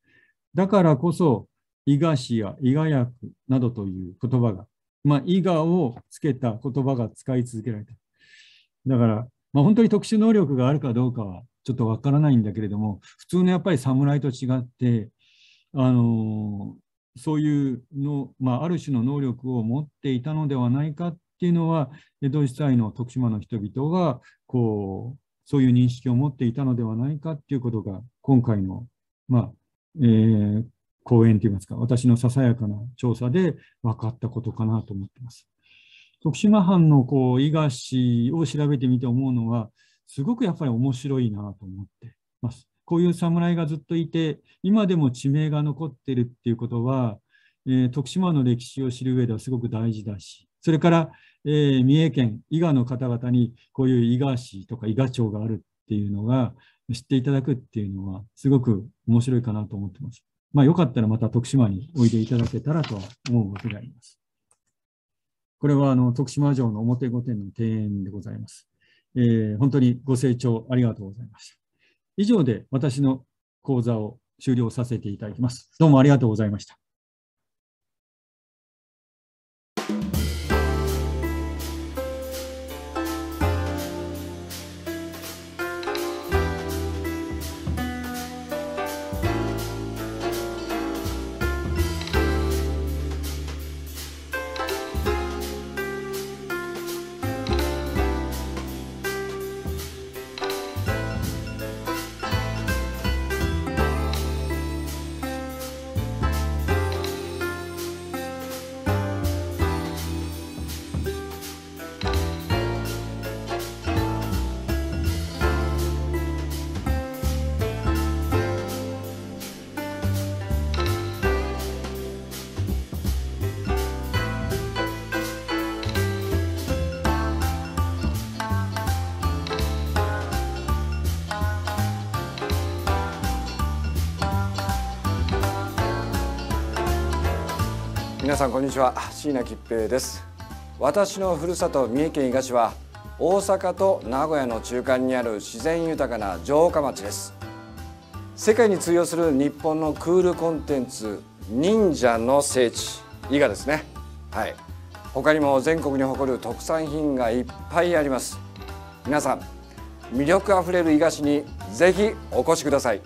だからこそ、伊賀氏や伊賀役などという言葉が、まあ、伊賀をつけた言葉が使い続けられた。だから、まあ、本当に特殊能力があるかどうかはちょっとわからないんだけれども普通のやっぱり侍と違ってあのそういうの、まあ、ある種の能力を持っていたのではないかっていうのは江戸時代の徳島の人々がこうそういう認識を持っていたのではないかっていうことが今回の、まあえー、講演といいますか私のささやかな調査で分かったことかなと思ってます。徳島藩のこう伊賀市を調べてみて思うのは、すごくやっぱり面白いなと思ってます。こういう侍がずっといて、今でも地名が残ってるっていうことは、えー、徳島の歴史を知る上ではすごく大事だし、それから、えー、三重県、伊賀の方々にこういう伊賀市とか伊賀町があるっていうのが知っていただくっていうのはすごく面白いかなと思ってます。まあよかったらまた徳島においでいただけたらとは思うわけであります。これはあの徳島城の表御殿の庭園でございます。えー、本当にご清聴ありがとうございました。以上で私の講座を終了させていただきます。どうもありがとうございました。んにちは椎名吉平です私のふるさと三重県伊賀市は大阪と名古屋の中間にある自然豊かな城下町です世界に通用する日本のクールコンテンツ忍者の聖地伊賀ですねはい他にも全国に誇る特産品がいっぱいあります皆さん魅力あふれる伊賀市にぜひお越しください